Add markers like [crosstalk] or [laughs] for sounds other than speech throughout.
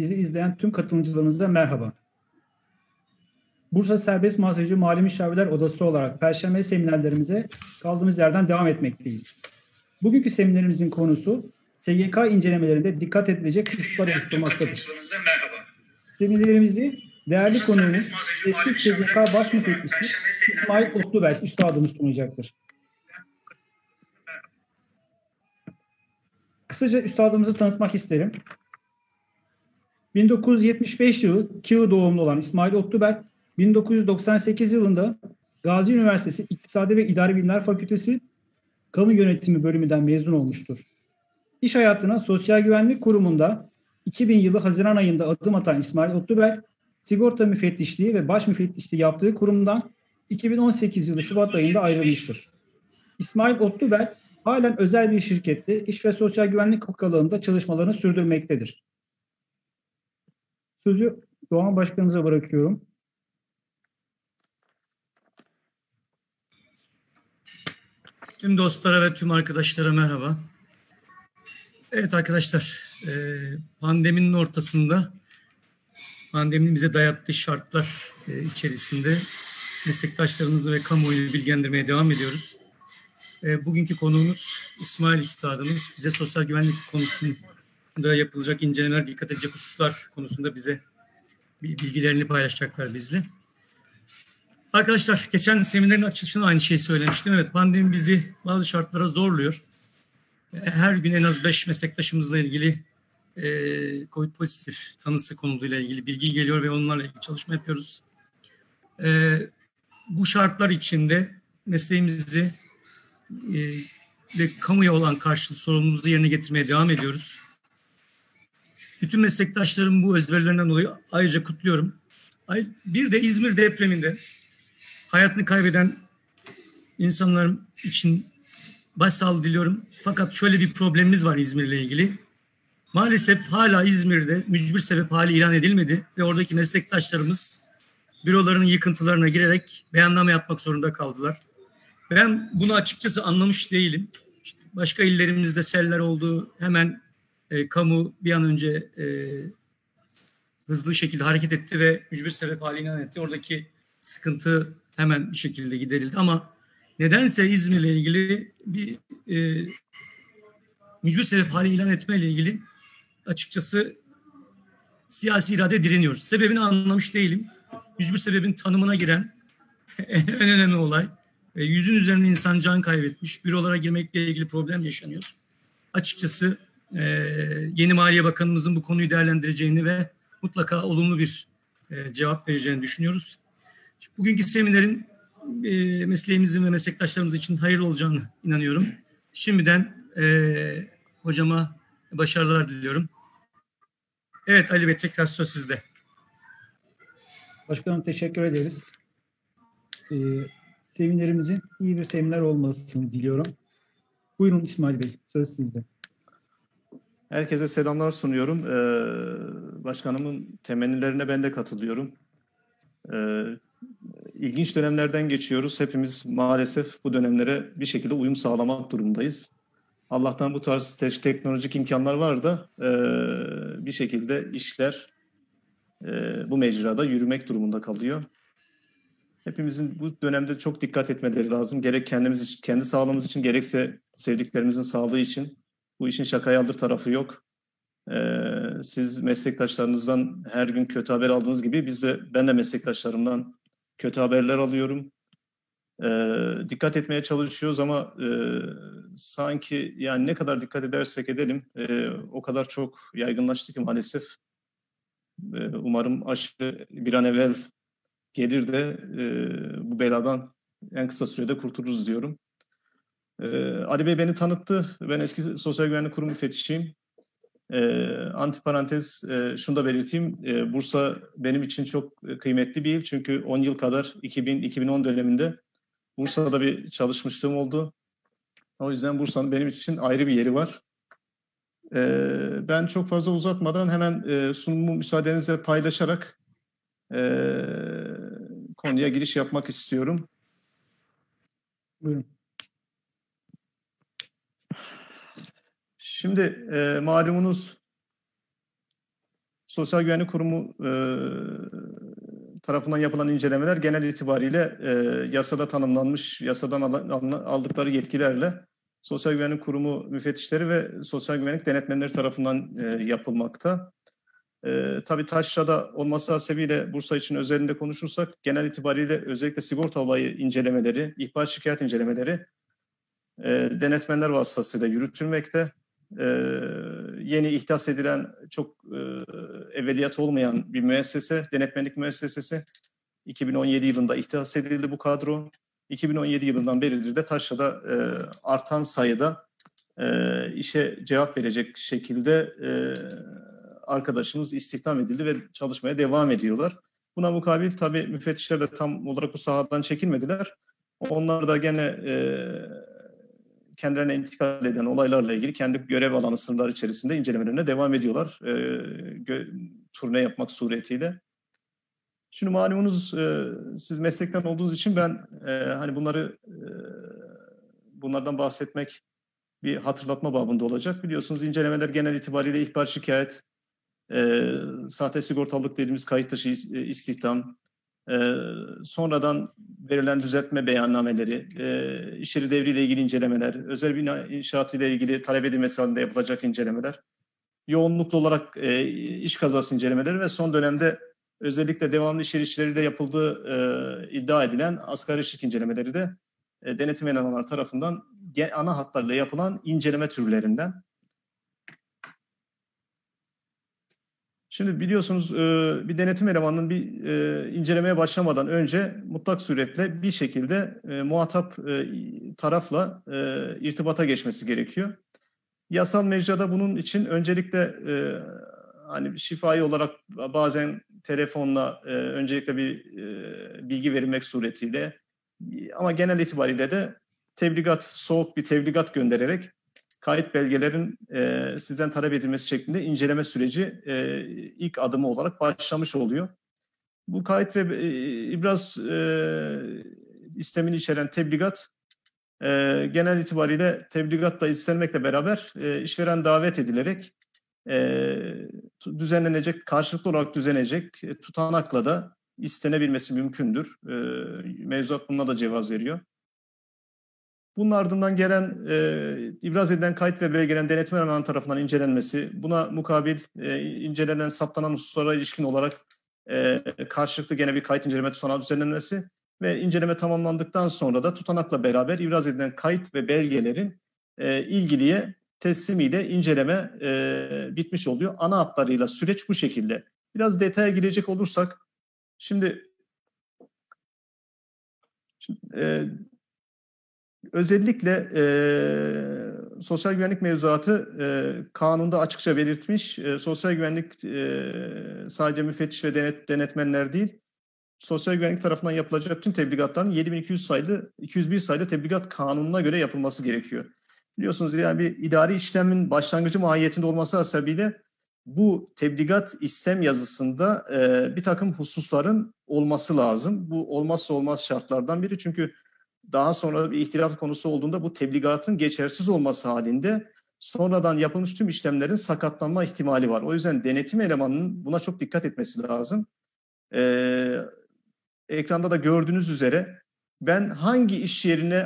Bizi izleyen tüm katılımcılarımıza merhaba. Bursa Serbest Muhasebeci Mali Müşavirler Odası olarak Perşembe seminerlerimize kaldığımız yerden devam etmekteyiz. Bugünkü seminerimizin konusu SGK incelemelerinde dikkat edilecek hususlar oluşturmaktadır. Seminerimizi değerli konuğumuz eski SGK Baş Müfettişi İsmail Otluberk Üstadımız sunacaktır. Kısaca üstadımızı tanıtmak isterim. 1975 yılı Kiel doğumlu olan İsmail Otlubel 1998 yılında Gazi Üniversitesi İktisadi ve İdari Bilimler Fakültesi Kamu Yönetimi bölümünden mezun olmuştur. İş hayatına Sosyal Güvenlik Kurumu'nda 2000 yılı Haziran ayında adım atan İsmail Otlubel, sigorta müfettişliği ve baş müfettişliği yaptığı kurumdan 2018 yılı Şubat ayında ayrılmıştır. İsmail Otlubel halen özel bir şirkette iş ve sosyal güvenlik alanında çalışmalarını sürdürmektedir. Sözü Doğan Başkanımıza bırakıyorum. Tüm dostlara ve tüm arkadaşlara merhaba. Evet arkadaşlar, e, pandeminin ortasında pandeminin bize dayattığı şartlar e, içerisinde meslektaşlarımızı ve kamuoyunu bilgilendirmeye devam ediyoruz. E, bugünkü konuğumuz İsmail Üstadımız bize sosyal güvenlik konusunun da yapılacak incelemeler, dikkat edecek hususlar konusunda bize bilgilerini paylaşacaklar bizle. Arkadaşlar geçen seminerin açılışında aynı şeyi söylemiştim. Evet pandemi bizi bazı şartlara zorluyor. Her gün en az beş meslektaşımızla ilgili e, COVID pozitif tanısı konuyla ilgili bilgi geliyor ve onlarla ilgili çalışma yapıyoruz. E, bu şartlar içinde mesleğimizi e, ve kamuya olan karşılık sorumluluğumuzu yerine getirmeye devam ediyoruz. Bütün meslektaşlarım bu özverilerinden dolayı ayrıca kutluyorum. Bir de İzmir depreminde hayatını kaybeden insanların için başsağlığı diliyorum. Fakat şöyle bir problemimiz var İzmir'le ilgili. Maalesef hala İzmir'de mücbir sebep hali ilan edilmedi ve oradaki meslektaşlarımız büroların yıkıntılarına girerek beyanname yapmak zorunda kaldılar. Ben bunu açıkçası anlamış değilim. İşte başka illerimizde seller oldu, hemen e, kamu bir an önce e, hızlı şekilde hareket etti ve mücbir sebep haline etti. Oradaki sıkıntı hemen bir şekilde giderildi ama nedense İzmir'le ilgili bir e, mücbir sebep hali ilan etme ile ilgili açıkçası siyasi irade direniyor. Sebebini anlamış değilim. Mücbir sebebin tanımına giren [laughs] en önemli olay. E, yüzün üzerine insan can kaybetmiş. Bürolara girmekle ilgili problem yaşanıyor. Açıkçası e, yeni Maliye Bakanımızın bu konuyu değerlendireceğini ve mutlaka olumlu bir e, cevap vereceğini düşünüyoruz. Şimdi bugünkü seminerin e, mesleğimizin ve meslektaşlarımız için hayırlı olacağını inanıyorum. Şimdiden e, hocama başarılar diliyorum. Evet Ali Bey tekrar söz sizde. Başkanım teşekkür ederiz. Ee, seminerimizin iyi bir seminer olmasını diliyorum. Buyurun İsmail Bey söz sizde. Herkese selamlar sunuyorum. Ee, başkanımın temennilerine ben de katılıyorum. Ee, ilginç dönemlerden geçiyoruz. Hepimiz maalesef bu dönemlere bir şekilde uyum sağlamak durumdayız. Allah'tan bu tarz teknolojik imkanlar var da ee, bir şekilde işler bu mecrada yürümek durumunda kalıyor. Hepimizin bu dönemde çok dikkat etmeleri lazım. Gerek kendimiz için, kendi sağlığımız için gerekse sevdiklerimizin sağlığı için bu işin şakaya alır tarafı yok. Ee, siz meslektaşlarınızdan her gün kötü haber aldığınız gibi biz de, ben de meslektaşlarımdan kötü haberler alıyorum. Ee, dikkat etmeye çalışıyoruz ama e, sanki yani ne kadar dikkat edersek edelim e, o kadar çok yaygınlaştı ki maalesef. umarım aşı bir an evvel gelir de e, bu beladan en kısa sürede kurtuluruz diyorum. Ee, Ali Bey beni tanıttı. Ben eski Sosyal Güvenlik Kurumu müfettişiyim. Ee, antiparantez e, şunu da belirteyim. Ee, Bursa benim için çok kıymetli bir il. Çünkü 10 yıl kadar 2000-2010 döneminde Bursa'da bir çalışmışlığım oldu. O yüzden Bursa'nın benim için ayrı bir yeri var. Ee, ben çok fazla uzatmadan hemen e, sunumu müsaadenizle paylaşarak e, konuya giriş yapmak istiyorum. Buyurun. Şimdi e, malumunuz Sosyal Güvenlik Kurumu e, tarafından yapılan incelemeler genel itibariyle e, yasada tanımlanmış, yasadan aldıkları yetkilerle Sosyal Güvenlik Kurumu müfettişleri ve Sosyal Güvenlik Denetmenleri tarafından e, yapılmakta. E, tabii Taşra'da olması hasebiyle Bursa için özelinde konuşursak genel itibariyle özellikle sigorta olayı incelemeleri, ihbar şikayet incelemeleri e, denetmenler vasıtasıyla yürütülmekte e, yeni ihdas edilen çok e, evveliyat olmayan bir müessese, denetmenlik müessesesi. 2017 yılında ihdas edildi bu kadro. 2017 yılından beridir de Taşra'da e, artan sayıda e, işe cevap verecek şekilde e, arkadaşımız istihdam edildi ve çalışmaya devam ediyorlar. Buna mukabil tabii müfettişler de tam olarak bu sahadan çekilmediler. Onlar da gene e, kendilerine intikal eden olaylarla ilgili kendi görev alanı sınırları içerisinde incelemelerine devam ediyorlar. E, gö- turne yapmak suretiyle. Şimdi malumunuz e, siz meslekten olduğunuz için ben e, hani bunları e, bunlardan bahsetmek bir hatırlatma babında olacak. Biliyorsunuz incelemeler genel itibariyle ihbar şikayet, e, sahte sigortalılık dediğimiz kayıt dışı e, istihdam, e, sonradan verilen düzeltme beyannameleri, e, iş yeri devriyle ilgili incelemeler, özel bina inşaatıyla ilgili talep edilmesi halinde yapılacak incelemeler, yoğunluklu olarak e, iş kazası incelemeleri ve son dönemde özellikle devamlı iş yeri yapıldığı e, iddia edilen asgari işlik incelemeleri de e, denetim elemanları tarafından ana hatlarıyla yapılan inceleme türlerinden. Şimdi biliyorsunuz e, bir denetim elemanının bir e, incelemeye başlamadan önce mutlak suretle bir şekilde e, muhatap tarafla irtibata geçmesi gerekiyor. Yasal mecrada bunun için öncelikle hani şifai olarak bazen telefonla öncelikle bir bilgi verilmek suretiyle ama genel itibariyle de tebligat, soğuk bir tebligat göndererek kayıt belgelerin e, sizden talep edilmesi şeklinde inceleme süreci e, ilk adımı olarak başlamış oluyor. Bu kayıt ve e, ibraz e, istemini içeren tebligat e, genel itibariyle tebligatla istenmekle beraber e, işveren davet edilerek e, düzenlenecek, karşılıklı olarak düzenecek e, tutanakla da istenebilmesi mümkündür. E, mevzuat buna da cevaz veriyor. Bunun ardından gelen, e, ibraz edilen kayıt ve belgelerin denetmen alan tarafından incelenmesi, buna mukabil e, incelenen, saptanan hususlara ilişkin olarak e, karşılıklı gene bir kayıt inceleme tutanağı düzenlenmesi ve inceleme tamamlandıktan sonra da tutanakla beraber ibraz edilen kayıt ve belgelerin e, ilgiliye teslimiyle inceleme e, bitmiş oluyor. Ana hatlarıyla süreç bu şekilde. Biraz detaya girecek olursak, şimdi, şimdi e, Özellikle e, sosyal güvenlik mevzuatı e, kanunda açıkça belirtmiş. E, sosyal güvenlik e, sadece müfettiş ve denet, denetmenler değil, sosyal güvenlik tarafından yapılacak tüm tebligatların 7200 sayılı 201 sayılı tebligat kanununa göre yapılması gerekiyor. Biliyorsunuz yani bir idari işlemin başlangıcı mahiyetinde olması hasebiyle bu tebligat istem yazısında e, bir takım hususların olması lazım. Bu olmazsa olmaz şartlardan biri çünkü daha sonra bir ihtilaf konusu olduğunda bu tebligatın geçersiz olması halinde sonradan yapılmış tüm işlemlerin sakatlanma ihtimali var. O yüzden denetim elemanının buna çok dikkat etmesi lazım. Ee, ekranda da gördüğünüz üzere ben hangi iş yerine e,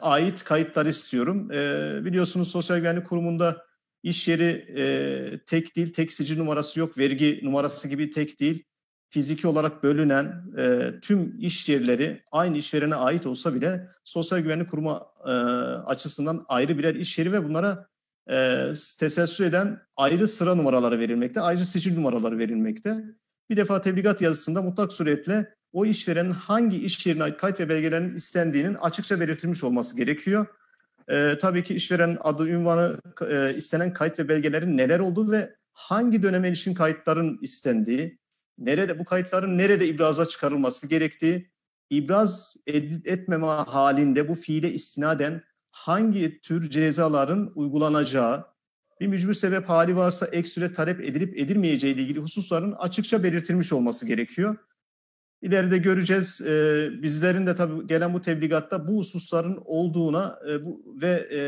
ait kayıtlar istiyorum? Ee, biliyorsunuz Sosyal Güvenlik Kurumu'nda iş yeri e, tek değil, tek sicil numarası yok, vergi numarası gibi tek değil fiziki olarak bölünen e, tüm iş yerleri aynı işverene ait olsa bile sosyal güvenlik kurumu e, açısından ayrı birer iş yeri ve bunlara e, teselsül eden ayrı sıra numaraları verilmekte, ayrı sicil numaraları verilmekte. Bir defa tebligat yazısında mutlak suretle o işverenin hangi iş yerine kayıt ve belgelerin istendiğinin açıkça belirtilmiş olması gerekiyor. E, tabii ki işverenin adı, ünvanı, e, istenen kayıt ve belgelerin neler olduğu ve hangi döneme ilişkin kayıtların istendiği, nerede bu kayıtların nerede ibraza çıkarılması gerektiği, ibraz ed- etmeme halinde bu fiile istinaden hangi tür cezaların uygulanacağı, bir mücbir sebep hali varsa ek süre talep edilip edilmeyeceği ile ilgili hususların açıkça belirtilmiş olması gerekiyor. İleride göreceğiz. E, bizlerin de tabii gelen bu tebligatta bu hususların olduğuna e, bu, ve e,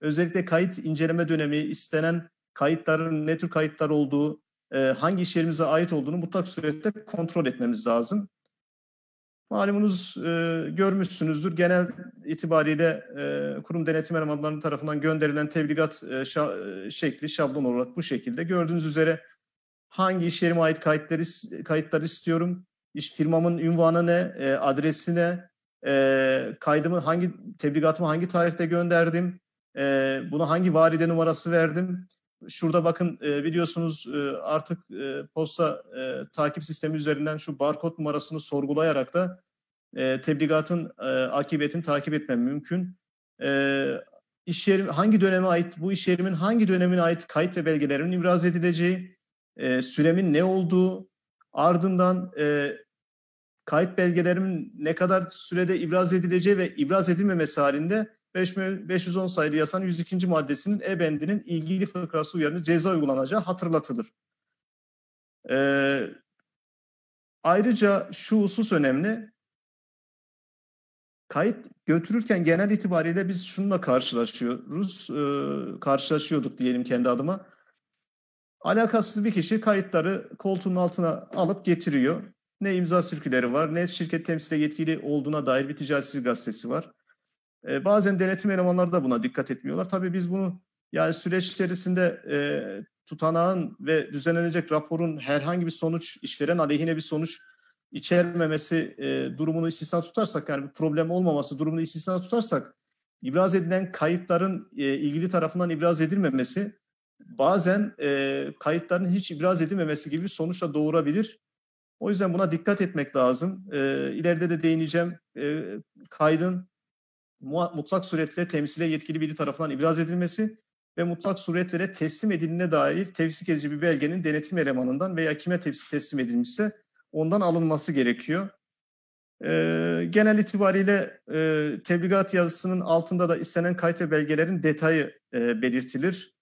özellikle kayıt inceleme dönemi istenen kayıtların ne tür kayıtlar olduğu, e, hangi iş yerimize ait olduğunu mutlak surette kontrol etmemiz lazım. Malumunuz e, görmüşsünüzdür genel itibariyle e, kurum denetim elemanları tarafından gönderilen tebligat e, şa, e, şekli şablon olarak bu şekilde. Gördüğünüz üzere hangi iş yerime ait kayıtları, kayıtları istiyorum, iş firmamın ünvanı ne, e, adresi ne, e, kaydımı hangi tebligatımı hangi tarihte gönderdim, e, buna hangi valide numarası verdim, Şurada bakın e, biliyorsunuz e, artık e, posta e, takip sistemi üzerinden şu barkod numarasını sorgulayarak da e, tebligatın e, akıbetini takip etmem mümkün. E, iş yeri, hangi döneme ait, bu iş yerimin hangi dönemine ait kayıt ve belgelerimin ibraz edileceği, e, süremin ne olduğu, ardından e, kayıt belgelerimin ne kadar sürede ibraz edileceği ve ibraz edilmemesi halinde 510 sayılı yasanın 102. maddesinin E bendinin ilgili fıkrası uyarınca ceza uygulanacağı hatırlatılır. Ee, ayrıca şu husus önemli. Kayıt götürürken genel itibariyle biz şununla karşılaşıyoruz, e, karşılaşıyorduk diyelim kendi adıma. Alakasız bir kişi kayıtları koltuğun altına alıp getiriyor. Ne imza sirküleri var, ne şirket temsile yetkili olduğuna dair bir ticaret gazetesi var e, bazen denetim elemanları da buna dikkat etmiyorlar. Tabii biz bunu yani süreç içerisinde e, tutanağın ve düzenlenecek raporun herhangi bir sonuç, işveren aleyhine bir sonuç içermemesi e, durumunu istisna tutarsak, yani bir problem olmaması durumunu istisna tutarsak, ibraz edilen kayıtların e, ilgili tarafından ibraz edilmemesi, bazen e, kayıtların hiç ibraz edilmemesi gibi sonuçla doğurabilir. O yüzden buna dikkat etmek lazım. E, ileride de değineceğim. E, kaydın mutlak suretle temsile yetkili biri tarafından ibraz edilmesi ve mutlak suretlere teslim edildiğine dair tefsik edici bir belgenin denetim elemanından veya kime teslim edilmişse ondan alınması gerekiyor. Ee, genel itibariyle e, tebligat yazısının altında da istenen kayıt ve belgelerin detayı e, belirtilir.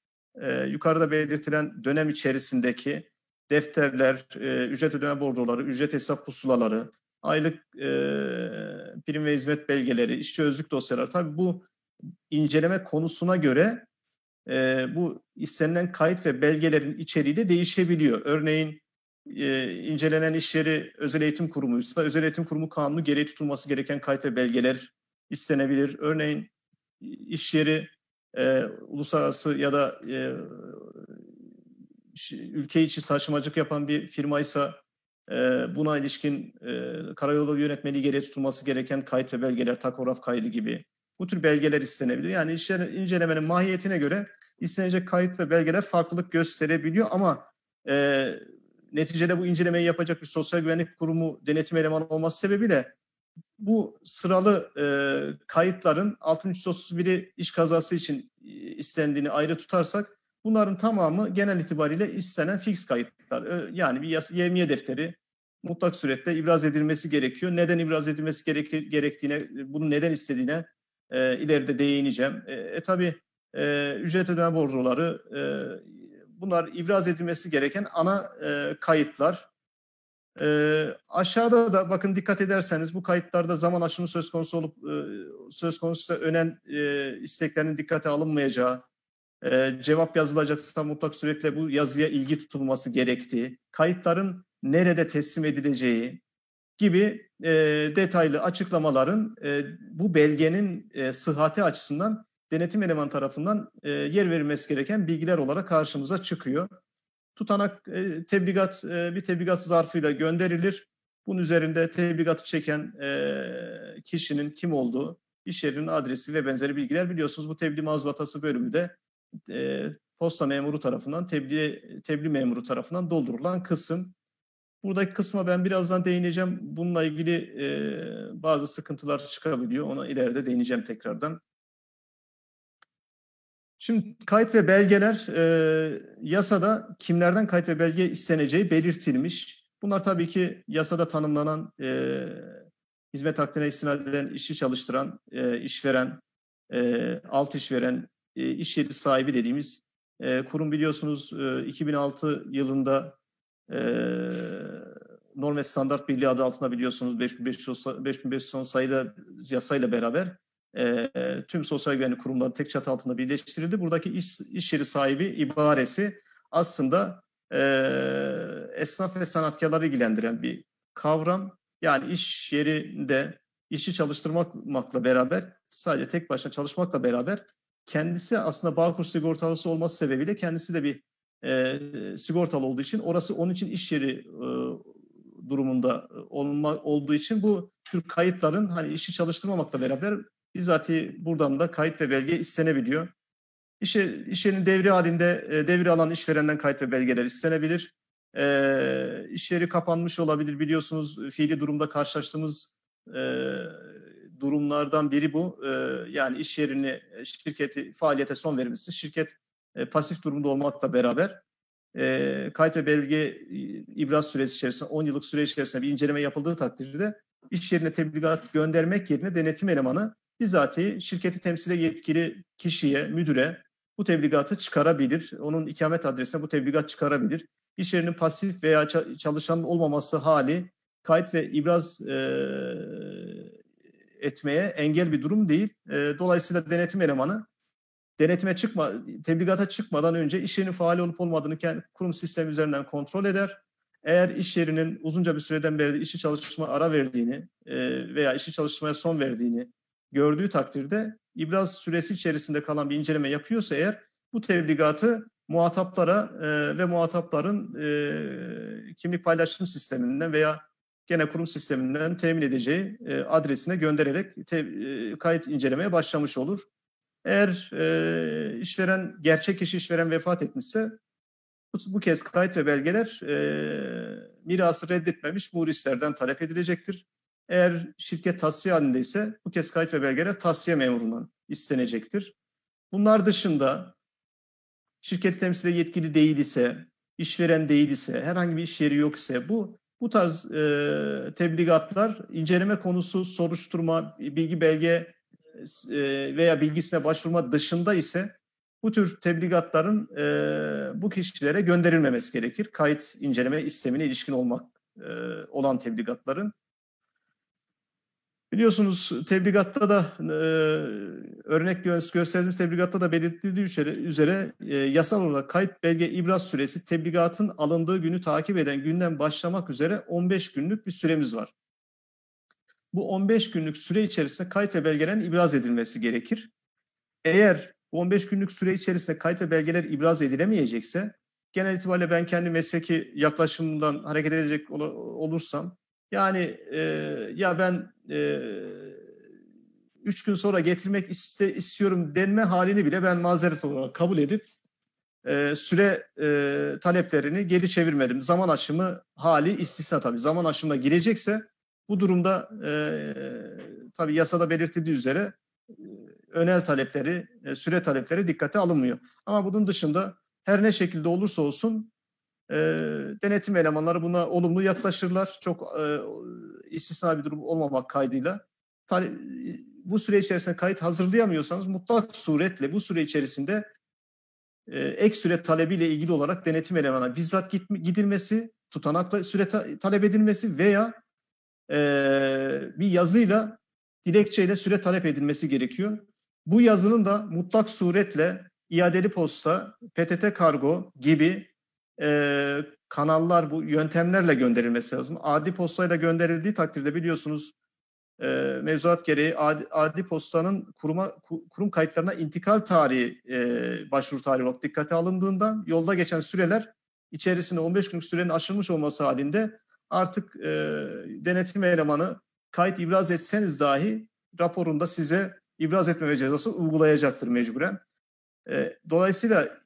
E, yukarıda belirtilen dönem içerisindeki defterler, e, ücret ödeme borcuları, ücret hesap pusulaları, aylık e, prim ve hizmet belgeleri, işçi özlük dosyaları. Tabii bu inceleme konusuna göre e, bu istenilen kayıt ve belgelerin içeriği de değişebiliyor. Örneğin e, incelenen iş yeri özel eğitim kurumuysa özel eğitim kurumu kanunu gereği tutulması gereken kayıt ve belgeler istenebilir. Örneğin iş yeri e, uluslararası ya da e, ülke içi taşımacılık yapan bir firmaysa Buna ilişkin karayolu yönetmeliği gereği tutulması gereken kayıt ve belgeler, takograf kaydı gibi bu tür belgeler istenebilir. Yani incelemenin mahiyetine göre istenecek kayıt ve belgeler farklılık gösterebiliyor ama e, neticede bu incelemeyi yapacak bir sosyal güvenlik kurumu denetim elemanı olması sebebiyle bu sıralı e, kayıtların 6331'i iş kazası için istendiğini ayrı tutarsak bunların tamamı genel itibariyle istenen fix kayıt alacaklar. Yani bir yasa, yevmiye defteri mutlak surette ibraz edilmesi gerekiyor. Neden ibraz edilmesi gerek, gerektiğine, bunu neden istediğine e, ileride değineceğim. E, e tabi e, ücret ödeme borcuları e, bunlar ibraz edilmesi gereken ana e, kayıtlar. E, aşağıda da bakın dikkat ederseniz bu kayıtlarda zaman aşımı söz konusu olup e, söz konusu önen e, isteklerinin dikkate alınmayacağı e, cevap yazılacaksa mutlak sürekli bu yazıya ilgi tutulması gerektiği, kayıtların nerede teslim edileceği gibi e, detaylı açıklamaların e, bu belgenin e, sıhhati açısından denetim eleman tarafından e, yer verilmesi gereken bilgiler olarak karşımıza çıkıyor. Tutanak e, tebligat e, bir tebligat zarfıyla gönderilir. Bunun üzerinde tebligatı çeken e, kişinin kim olduğu, iş yerinin adresi ve benzeri bilgiler biliyorsunuz bu tebliğ mazbatası bölümü de e, posta memuru tarafından, tebliğ, tebliğ memuru tarafından doldurulan kısım. Buradaki kısma ben birazdan değineceğim. Bununla ilgili e, bazı sıkıntılar çıkabiliyor. Ona ileride değineceğim tekrardan. Şimdi kayıt ve belgeler e, yasada kimlerden kayıt ve belge isteneceği belirtilmiş. Bunlar tabii ki yasada tanımlanan e, hizmet hakkına istinaden işçi çalıştıran, e, işveren, e, alt işveren, e, iş yeri sahibi dediğimiz e, kurum biliyorsunuz e, 2006 yılında e, norm ve standart birliği adı altında biliyorsunuz 5500, 5500 sayıda yasayla beraber e, tüm sosyal güvenlik kurumları tek çatı altında birleştirildi. Buradaki iş, iş yeri sahibi ibaresi aslında e, esnaf ve sanatkarları ilgilendiren bir kavram. Yani iş yerinde işçi çalıştırmakla beraber sadece tek başına çalışmakla beraber kendisi aslında Bağkur sigortalısı olması sebebiyle kendisi de bir e, sigortalı olduğu için orası onun için iş yeri e, durumunda olma, olduğu için bu tür kayıtların hani işi çalıştırmamakla beraber bizatihi buradan da kayıt ve belge istenebiliyor. İşe, iş yerinin devri halinde e, devri alan işverenden kayıt ve belgeler istenebilir. E, iş yeri kapanmış olabilir biliyorsunuz fiili durumda karşılaştığımız e, durumlardan biri bu. Ee, yani iş yerini, e, şirketi, faaliyete son verilmesi. Şirket e, pasif durumda olmakla beraber e, kayıt ve belge ibraz süresi içerisinde, 10 yıllık süre içerisinde bir inceleme yapıldığı takdirde iş yerine tebligat göndermek yerine denetim elemanı bizatihi şirketi temsile yetkili kişiye, müdüre bu tebligatı çıkarabilir. Onun ikamet adresine bu tebligat çıkarabilir. İş yerinin pasif veya çalışan olmaması hali kayıt ve ibraz e, etmeye engel bir durum değil. E, dolayısıyla denetim elemanı denetime çıkma, tebligata çıkmadan önce iş yerinin faal olup olmadığını kendi kurum sistemi üzerinden kontrol eder. Eğer iş yerinin uzunca bir süreden beri işi çalışma ara verdiğini e, veya işi çalışmaya son verdiğini gördüğü takdirde ibraz süresi içerisinde kalan bir inceleme yapıyorsa eğer bu tebligatı muhataplara e, ve muhatapların e, kimlik paylaşım sisteminden veya gene kurum sisteminden temin edeceği e, adresine göndererek te, e, kayıt incelemeye başlamış olur. Eğer e, işveren gerçek kişi işveren vefat etmişse bu, bu kez kayıt ve belgeler e, mirası reddetmemiş murislerden talep edilecektir. Eğer şirket tasfiye halindeyse bu kez kayıt ve belgeler tasfiye memurundan istenecektir. Bunlar dışında şirket temsil yetkili değil ise, işveren değil ise, herhangi bir iş yeri yok ise bu bu tarz e, tebligatlar inceleme konusu, soruşturma, bilgi belge e, veya bilgisine başvurma dışında ise bu tür tebligatların e, bu kişilere gönderilmemesi gerekir. Kayıt inceleme istemine ilişkin olmak e, olan tebligatların Biliyorsunuz tebligatta da e, örnek gösterdiğimiz tebligatta da belirtildiği üzere, e, yasal olarak kayıt belge ibraz süresi tebligatın alındığı günü takip eden günden başlamak üzere 15 günlük bir süremiz var. Bu 15 günlük süre içerisinde kayıt ve belgelerin ibraz edilmesi gerekir. Eğer bu 15 günlük süre içerisinde kayıt ve belgeler ibraz edilemeyecekse genel itibariyle ben kendi mesleki yaklaşımından hareket edecek olursam yani e, ya ben e, üç gün sonra getirmek iste, istiyorum denme halini bile ben mazeret olarak kabul edip e, süre e, taleplerini geri çevirmedim. Zaman aşımı hali istisna tabii. Zaman aşımına girecekse bu durumda e, tabii yasada belirtildiği üzere e, önel talepleri, e, süre talepleri dikkate alınmıyor. Ama bunun dışında her ne şekilde olursa olsun e, denetim elemanları buna olumlu yaklaşırlar. Çok e, istisna bir durum olmamak kaydıyla. Tale, bu süre içerisinde kayıt hazırlayamıyorsanız mutlak suretle bu süre içerisinde e, ek süre talebiyle ilgili olarak denetim elemanı bizzat git, gidilmesi, tutanakla süre ta, talep edilmesi veya e, bir yazıyla, dilekçeyle süre talep edilmesi gerekiyor. Bu yazının da mutlak suretle iadeli posta, PTT kargo gibi e, kanallar bu yöntemlerle gönderilmesi lazım. Adi postayla gönderildiği takdirde biliyorsunuz e, mevzuat gereği adi, adi postanın kuruma, kurum kayıtlarına intikal tarihi, e, başvuru tarihi olarak dikkate alındığında yolda geçen süreler içerisinde 15 günlük sürenin aşılmış olması halinde artık e, denetim elemanı kayıt ibraz etseniz dahi raporunda size ibraz etmeme cezası uygulayacaktır mecburen. E, dolayısıyla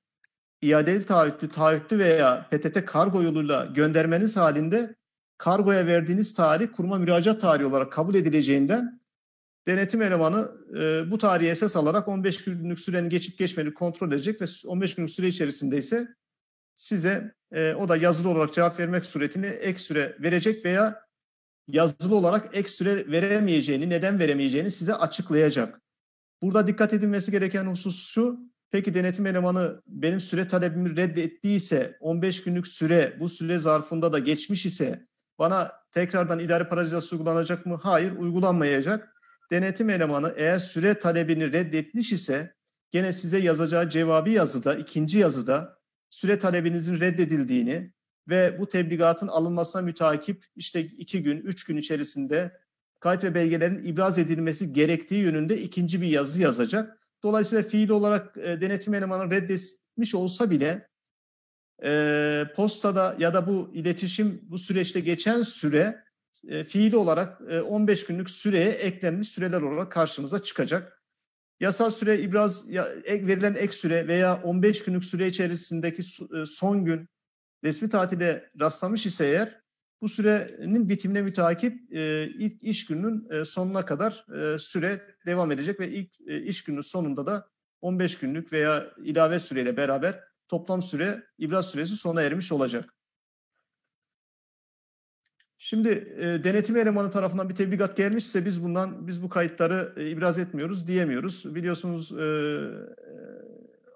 iadeli taahhütlü, taahhütlü veya PTT kargo yoluyla göndermeniz halinde kargoya verdiğiniz tarih kurma müracaat tarihi olarak kabul edileceğinden denetim elemanı e, bu tarihe esas alarak 15 günlük sürenin geçip geçmediğini kontrol edecek ve 15 günlük süre içerisinde ise size e, o da yazılı olarak cevap vermek suretini ek süre verecek veya yazılı olarak ek süre veremeyeceğini, neden veremeyeceğini size açıklayacak. Burada dikkat edilmesi gereken husus şu, Peki denetim elemanı benim süre talebimi reddettiyse 15 günlük süre bu süre zarfında da geçmiş ise bana tekrardan idari para cezası uygulanacak mı? Hayır uygulanmayacak. Denetim elemanı eğer süre talebini reddetmiş ise gene size yazacağı cevabı yazıda, ikinci yazıda süre talebinizin reddedildiğini ve bu tebligatın alınmasına mütakip işte iki gün, üç gün içerisinde kayıt ve belgelerin ibraz edilmesi gerektiği yönünde ikinci bir yazı yazacak. Dolayısıyla fiil olarak e, denetim elemanı reddetmiş olsa bile e, postada ya da bu iletişim bu süreçte geçen süre e, fiil olarak e, 15 günlük süreye eklenmiş süreler olarak karşımıza çıkacak. Yasal süre ibraz ya, ek, verilen ek süre veya 15 günlük süre içerisindeki su, e, son gün resmi tatile rastlamış ise eğer bu sürenin bitimine mütakip e, ilk iş gününün e, sonuna kadar e, süre devam edecek ve ilk e, iş gününün sonunda da 15 günlük veya ilave süreyle beraber toplam süre ibraz süresi sona ermiş olacak. Şimdi e, denetim elemanı tarafından bir tebligat gelmişse biz bundan biz bu kayıtları e, ibraz etmiyoruz diyemiyoruz. Biliyorsunuz e,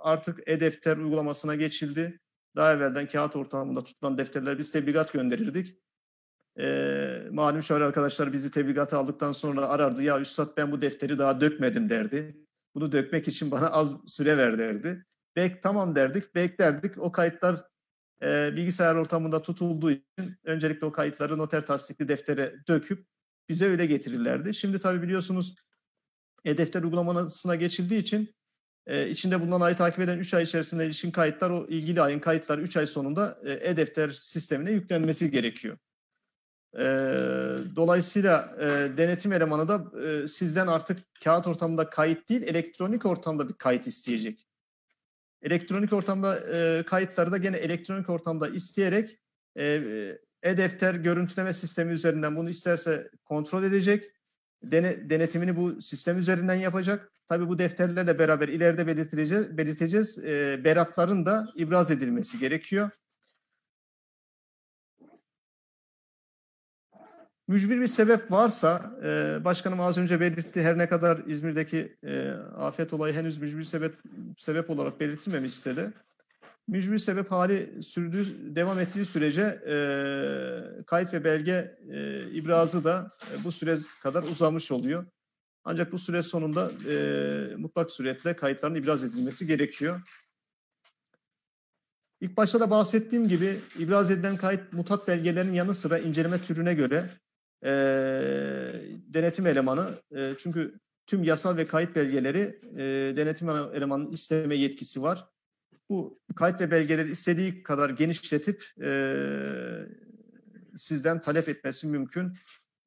artık e-defter uygulamasına geçildi. Daha evvelden kağıt ortamında tutulan defterler biz tebligat gönderirdik. E, malum şöyle arkadaşlar bizi tebligatı aldıktan sonra arardı. Ya üstad ben bu defteri daha dökmedim derdi. Bunu dökmek için bana az süre ver derdi. Bek, tamam derdik, beklerdik. O kayıtlar e, bilgisayar ortamında tutulduğu için öncelikle o kayıtları noter tasdikli deftere döküp bize öyle getirirlerdi. Şimdi tabii biliyorsunuz e-defter uygulamasına geçildiği için e, içinde bulunan ayı takip eden 3 ay içerisinde ilişkin kayıtlar o ilgili ayın kayıtları 3 ay sonunda e, e-defter sistemine yüklenmesi gerekiyor. E, dolayısıyla e, denetim elemanı da e, sizden artık kağıt ortamında kayıt değil, elektronik ortamda bir kayıt isteyecek. Elektronik ortamda e, kayıtları da gene elektronik ortamda isteyerek e-defter e görüntüleme sistemi üzerinden bunu isterse kontrol edecek. Dene, denetimini bu sistem üzerinden yapacak. Tabii bu defterlerle beraber ileride belirteceğiz, belirteceğiz. E, beratların da ibraz edilmesi gerekiyor. Mücbir bir sebep varsa, e, başkanım az önce belirtti her ne kadar İzmir'deki e, afet olayı henüz mücbir sebep sebep olarak belirtilmemişse de mücbir sebep hali sürdüğü, devam ettiği sürece e, kayıt ve belge e, ibrazı da e, bu süre kadar uzamış oluyor. Ancak bu süre sonunda e, mutlak suretle kayıtların ibraz edilmesi gerekiyor. İlk başta da bahsettiğim gibi ibraz edilen kayıt mutat belgelerinin yanı sıra inceleme türüne göre e, denetim elemanı e, çünkü tüm yasal ve kayıt belgeleri e, denetim elemanının isteme yetkisi var. Bu kayıt ve belgeleri istediği kadar genişletip e, sizden talep etmesi mümkün.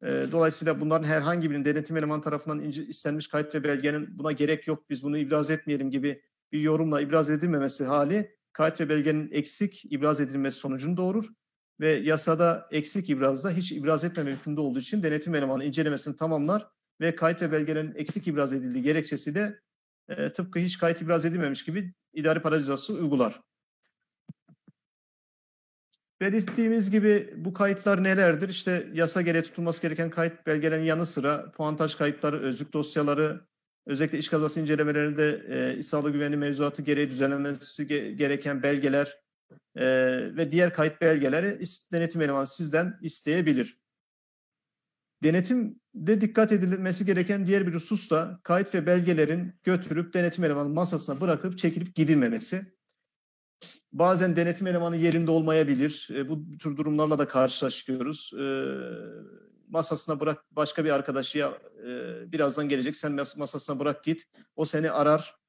E, dolayısıyla bunların herhangi birinin denetim elemanı tarafından ince, istenmiş kayıt ve belgenin buna gerek yok biz bunu ibraz etmeyelim gibi bir yorumla ibraz edilmemesi hali kayıt ve belgenin eksik ibraz edilmesi sonucunu doğurur ve yasada eksik ibrazda hiç ibraz etmeme hükmünde olduğu için denetim elemanı incelemesini tamamlar ve kayıt ve belgelerin eksik ibraz edildiği gerekçesi de e, tıpkı hiç kayıt ibraz edilmemiş gibi idari para cezası uygular. Belirttiğimiz gibi bu kayıtlar nelerdir? İşte yasa gereği tutulması gereken kayıt belgelerin yanı sıra puantaj kayıtları, özlük dosyaları, özellikle iş kazası incelemelerinde e, İsa'lı güvenli mevzuatı gereği düzenlenmesi gereken belgeler, e, ve diğer kayıt belgeleri denetim elemanı sizden isteyebilir. Denetimde dikkat edilmesi gereken diğer bir husus da kayıt ve belgelerin götürüp denetim elemanı masasına bırakıp çekilip gidilmemesi. Bazen denetim elemanı yerinde olmayabilir. E, bu tür durumlarla da karşılaşıyoruz. E, masasına bırak başka bir arkadaşı ya, e, birazdan gelecek sen masasına bırak git. O seni arar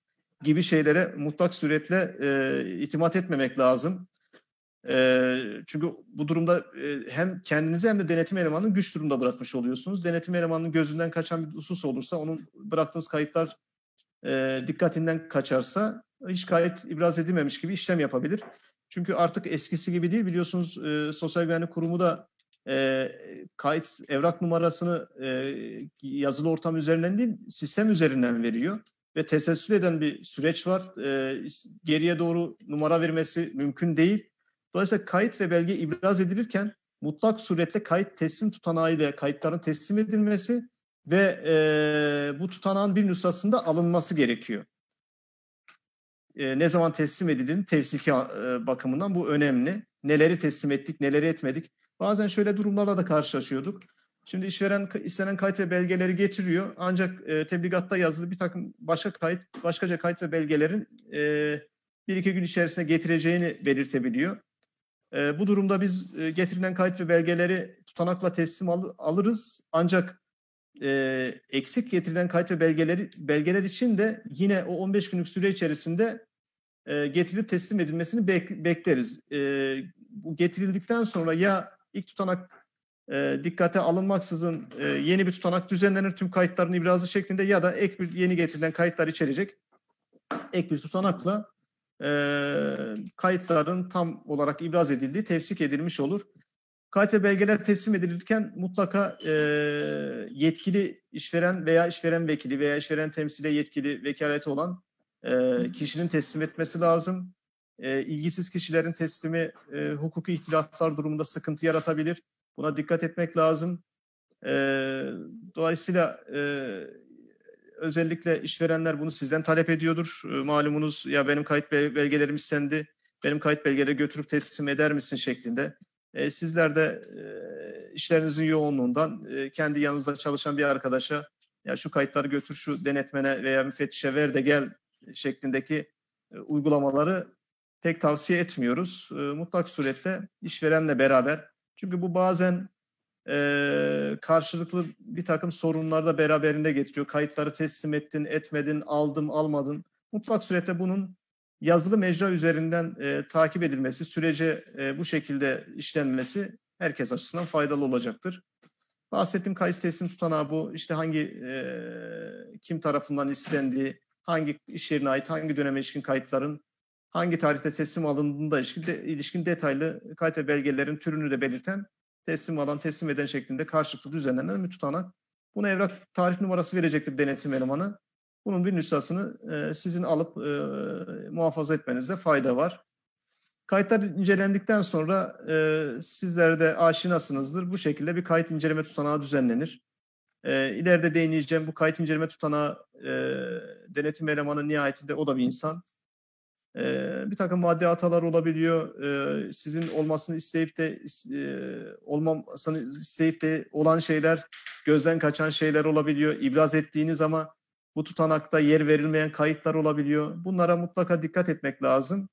gibi şeylere mutlak suretle e, itimat etmemek lazım. E, çünkü bu durumda e, hem kendinizi hem de denetim elemanını güç durumda bırakmış oluyorsunuz. Denetim elemanının gözünden kaçan bir husus olursa onun bıraktığınız kayıtlar e, dikkatinden kaçarsa hiç kayıt ibraz edilmemiş gibi işlem yapabilir. Çünkü artık eskisi gibi değil biliyorsunuz e, Sosyal Güvenlik Kurumu da e, kayıt evrak numarasını e, yazılı ortam üzerinden değil sistem üzerinden veriyor ve tesessül eden bir süreç var. E, geriye doğru numara vermesi mümkün değil. Dolayısıyla kayıt ve belge ibraz edilirken mutlak suretle kayıt teslim tutanağıyla kayıtların teslim edilmesi ve e, bu tutanağın bir nüshasında alınması gerekiyor. E, ne zaman teslim edildiğini tevsiki e, bakımından bu önemli. Neleri teslim ettik, neleri etmedik. Bazen şöyle durumlarla da karşılaşıyorduk. Şimdi işveren istenen kayıt ve belgeleri getiriyor. Ancak e, tebligatta yazılı bir takım başka kayıt, başkaca kayıt ve belgelerin e, bir iki gün içerisinde getireceğini belirtebiliyor. E, bu durumda biz e, getirilen kayıt ve belgeleri tutanakla teslim al, alırız. Ancak e, eksik getirilen kayıt ve belgeleri belgeler için de yine o 15 günlük süre içerisinde e, getirilip teslim edilmesini bek, bekleriz. E, bu getirildikten sonra ya ilk tutanak e, dikkate alınmaksızın e, yeni bir tutanak düzenlenir tüm kayıtların ibrazı şeklinde ya da ek bir yeni getirilen kayıtlar içerecek ek bir tutanakla e, kayıtların tam olarak ibraz edildiği tefsik edilmiş olur. Kayıt ve belgeler teslim edilirken mutlaka e, yetkili işveren veya işveren vekili veya işveren temsile yetkili vekaleti olan e, kişinin teslim etmesi lazım. E, ilgisiz kişilerin teslimi e, hukuki ihtilaflar durumunda sıkıntı yaratabilir Buna dikkat etmek lazım. E, dolayısıyla e, özellikle işverenler bunu sizden talep ediyordur. E, malumunuz ya benim kayıt belgelerim istendi, benim kayıt belgeleri götürüp teslim eder misin şeklinde. E, sizler de e, işlerinizin yoğunluğundan e, kendi yanınızda çalışan bir arkadaşa ya şu kayıtları götür şu denetmene veya müfettişe ver de gel şeklindeki e, uygulamaları pek tavsiye etmiyoruz. E, mutlak suretle işverenle beraber çünkü bu bazen e, karşılıklı bir takım sorunlarda beraberinde getiriyor. Kayıtları teslim ettin, etmedin, aldım, almadın. Mutlak surette bunun yazılı mecra üzerinden e, takip edilmesi, sürece e, bu şekilde işlenmesi herkes açısından faydalı olacaktır. Bahsettiğim kayıt teslim tutanağı bu. İşte hangi e, kim tarafından istendiği, hangi iş yerine ait, hangi döneme ilişkin kayıtların hangi tarihte teslim alındığında ilişkin, ilişkin detaylı kayıt ve belgelerin türünü de belirten teslim alan teslim eden şeklinde karşılıklı düzenlenen bir tutanak. Buna evrak tarih numarası verecektir denetim elemanı. Bunun bir nüshasını e, sizin alıp e, muhafaza etmenizde fayda var. Kayıtlar incelendikten sonra e, sizler de aşinasınızdır. Bu şekilde bir kayıt inceleme tutanağı düzenlenir. E, ileride değineceğim bu kayıt inceleme tutanağı e, denetim elemanı nihayetinde o da bir insan. E, bir takım maddi hatalar olabiliyor. E, sizin olmasını isteyip de e, olmamasını isteyip de olan şeyler, gözden kaçan şeyler olabiliyor. İbraz ettiğiniz ama bu tutanakta yer verilmeyen kayıtlar olabiliyor. Bunlara mutlaka dikkat etmek lazım.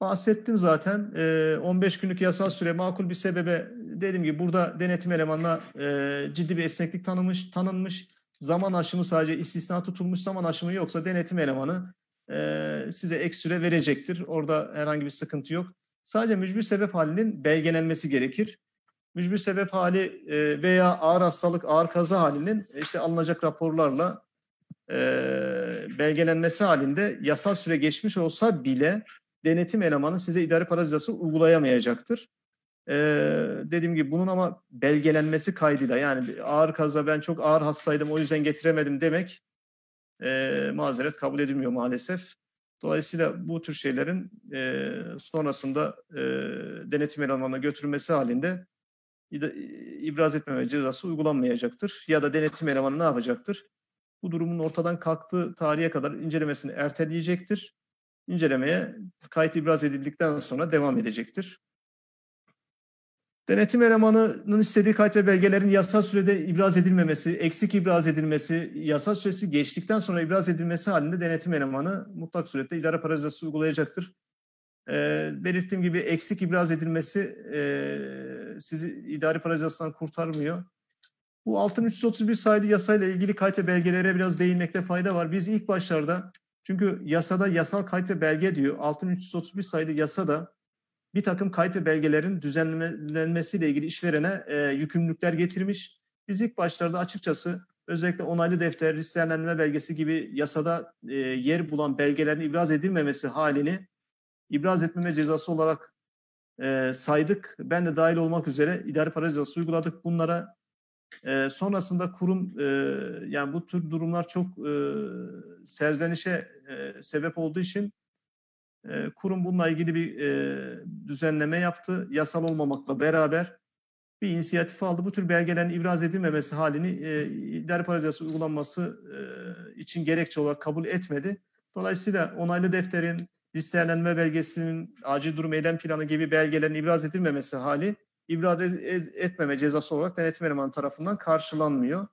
Bahsettim zaten. E, 15 günlük yasal süre makul bir sebebe dedim ki burada denetim elemanına e, ciddi bir esneklik tanınmış. tanınmış zaman aşımı sadece istisna tutulmuş zaman aşımı yoksa denetim elemanı e, size ek süre verecektir. Orada herhangi bir sıkıntı yok. Sadece mücbir sebep halinin belgelenmesi gerekir. Mücbir sebep hali e, veya ağır hastalık, ağır kaza halinin e, işte alınacak raporlarla e, belgelenmesi halinde yasal süre geçmiş olsa bile denetim elemanı size idari parazitası uygulayamayacaktır. Ee, dediğim gibi bunun ama belgelenmesi kaydıyla yani ağır kaza ben çok ağır hastaydım o yüzden getiremedim demek e, mazeret kabul edilmiyor maalesef. Dolayısıyla bu tür şeylerin e, sonrasında e, denetim elemanına götürülmesi halinde ibraz etmeme cezası uygulanmayacaktır. Ya da denetim elemanı ne yapacaktır? Bu durumun ortadan kalktığı tarihe kadar incelemesini erteleyecektir. İncelemeye kayıt ibraz edildikten sonra devam edecektir. Denetim elemanının istediği kayıt ve belgelerin yasal sürede ibraz edilmemesi, eksik ibraz edilmesi, yasal süresi geçtikten sonra ibraz edilmesi halinde denetim elemanı mutlak surette idare parazitası uygulayacaktır. E, belirttiğim gibi eksik ibraz edilmesi e, sizi idari parazitasından kurtarmıyor. Bu 6331 sayılı yasayla ilgili kayıt ve belgelere biraz değinmekte fayda var. Biz ilk başlarda çünkü yasada yasal kayıt ve belge diyor. 6331 sayılı yasada bir takım kayıt ve belgelerin düzenlenmesiyle ilgili işverene e, yükümlülükler getirmiş. Biz ilk başlarda açıkçası özellikle onaylı defter, listelenme belgesi gibi yasada e, yer bulan belgelerin ibraz edilmemesi halini ibraz etmeme cezası olarak e, saydık. Ben de dahil olmak üzere idari para cezası uyguladık bunlara. E, sonrasında kurum e, yani bu tür durumlar çok e, serzenişe e, sebep olduğu için kurum bununla ilgili bir düzenleme yaptı. Yasal olmamakla beraber bir inisiyatif aldı. Bu tür belgelerin ibraz edilmemesi halini e, idari para cezası uygulanması için gerekçe olarak kabul etmedi. Dolayısıyla onaylı defterin listelenme belgesinin acil durum eylem planı gibi belgelerin ibraz edilmemesi hali ibraz e, e, etmeme cezası olarak denetim elemanı tarafından karşılanmıyor.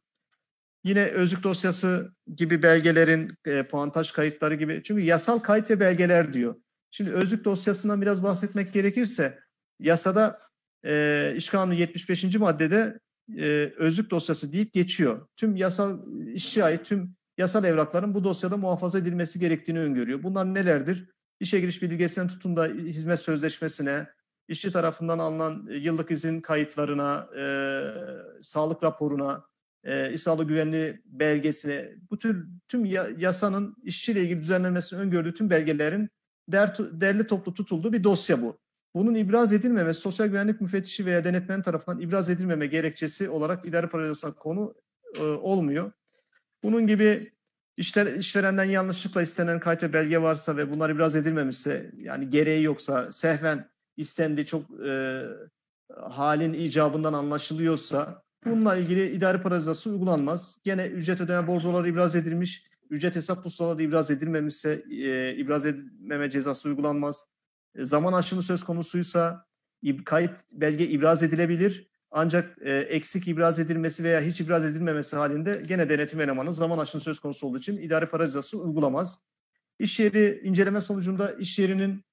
Yine özlük dosyası gibi belgelerin e, puantaj kayıtları gibi. Çünkü yasal kayıt ve belgeler diyor. Şimdi özlük dosyasından biraz bahsetmek gerekirse yasada e, İş Kanunu 75. maddede e, özlük dosyası deyip geçiyor. Tüm yasal işçi ait tüm yasal evrakların bu dosyada muhafaza edilmesi gerektiğini öngörüyor. Bunlar nelerdir? İşe giriş bilgisinden tutun da hizmet sözleşmesine, işçi tarafından alınan e, yıllık izin kayıtlarına, e, sağlık raporuna, e, İSA'lı güvenliği belgesine, bu tür tüm yasanın işçiyle ilgili düzenlenmesini öngördüğü tüm belgelerin der, derli toplu tutulduğu bir dosya bu. Bunun ibraz edilmemesi, sosyal güvenlik müfettişi veya denetmen tarafından ibraz edilmeme gerekçesi olarak idare paralelesine konu e, olmuyor. Bunun gibi işler, işverenden yanlışlıkla istenen kayıt ve belge varsa ve bunlar ibraz edilmemişse, yani gereği yoksa, sehven istendi çok e, halin icabından anlaşılıyorsa Bununla ilgili idari paralizası uygulanmaz. Gene ücret ödeme borzoları ibraz edilmiş. Ücret hesap pusulaları ibraz edilmemişse e, ibraz edilmeme cezası uygulanmaz. E, zaman aşımı söz konusuysa kayıt belge ibraz edilebilir. Ancak e, eksik ibraz edilmesi veya hiç ibraz edilmemesi halinde gene denetim elemanı zaman aşımı söz konusu olduğu için idari para cezası uygulamaz. İş yeri inceleme sonucunda iş yerinin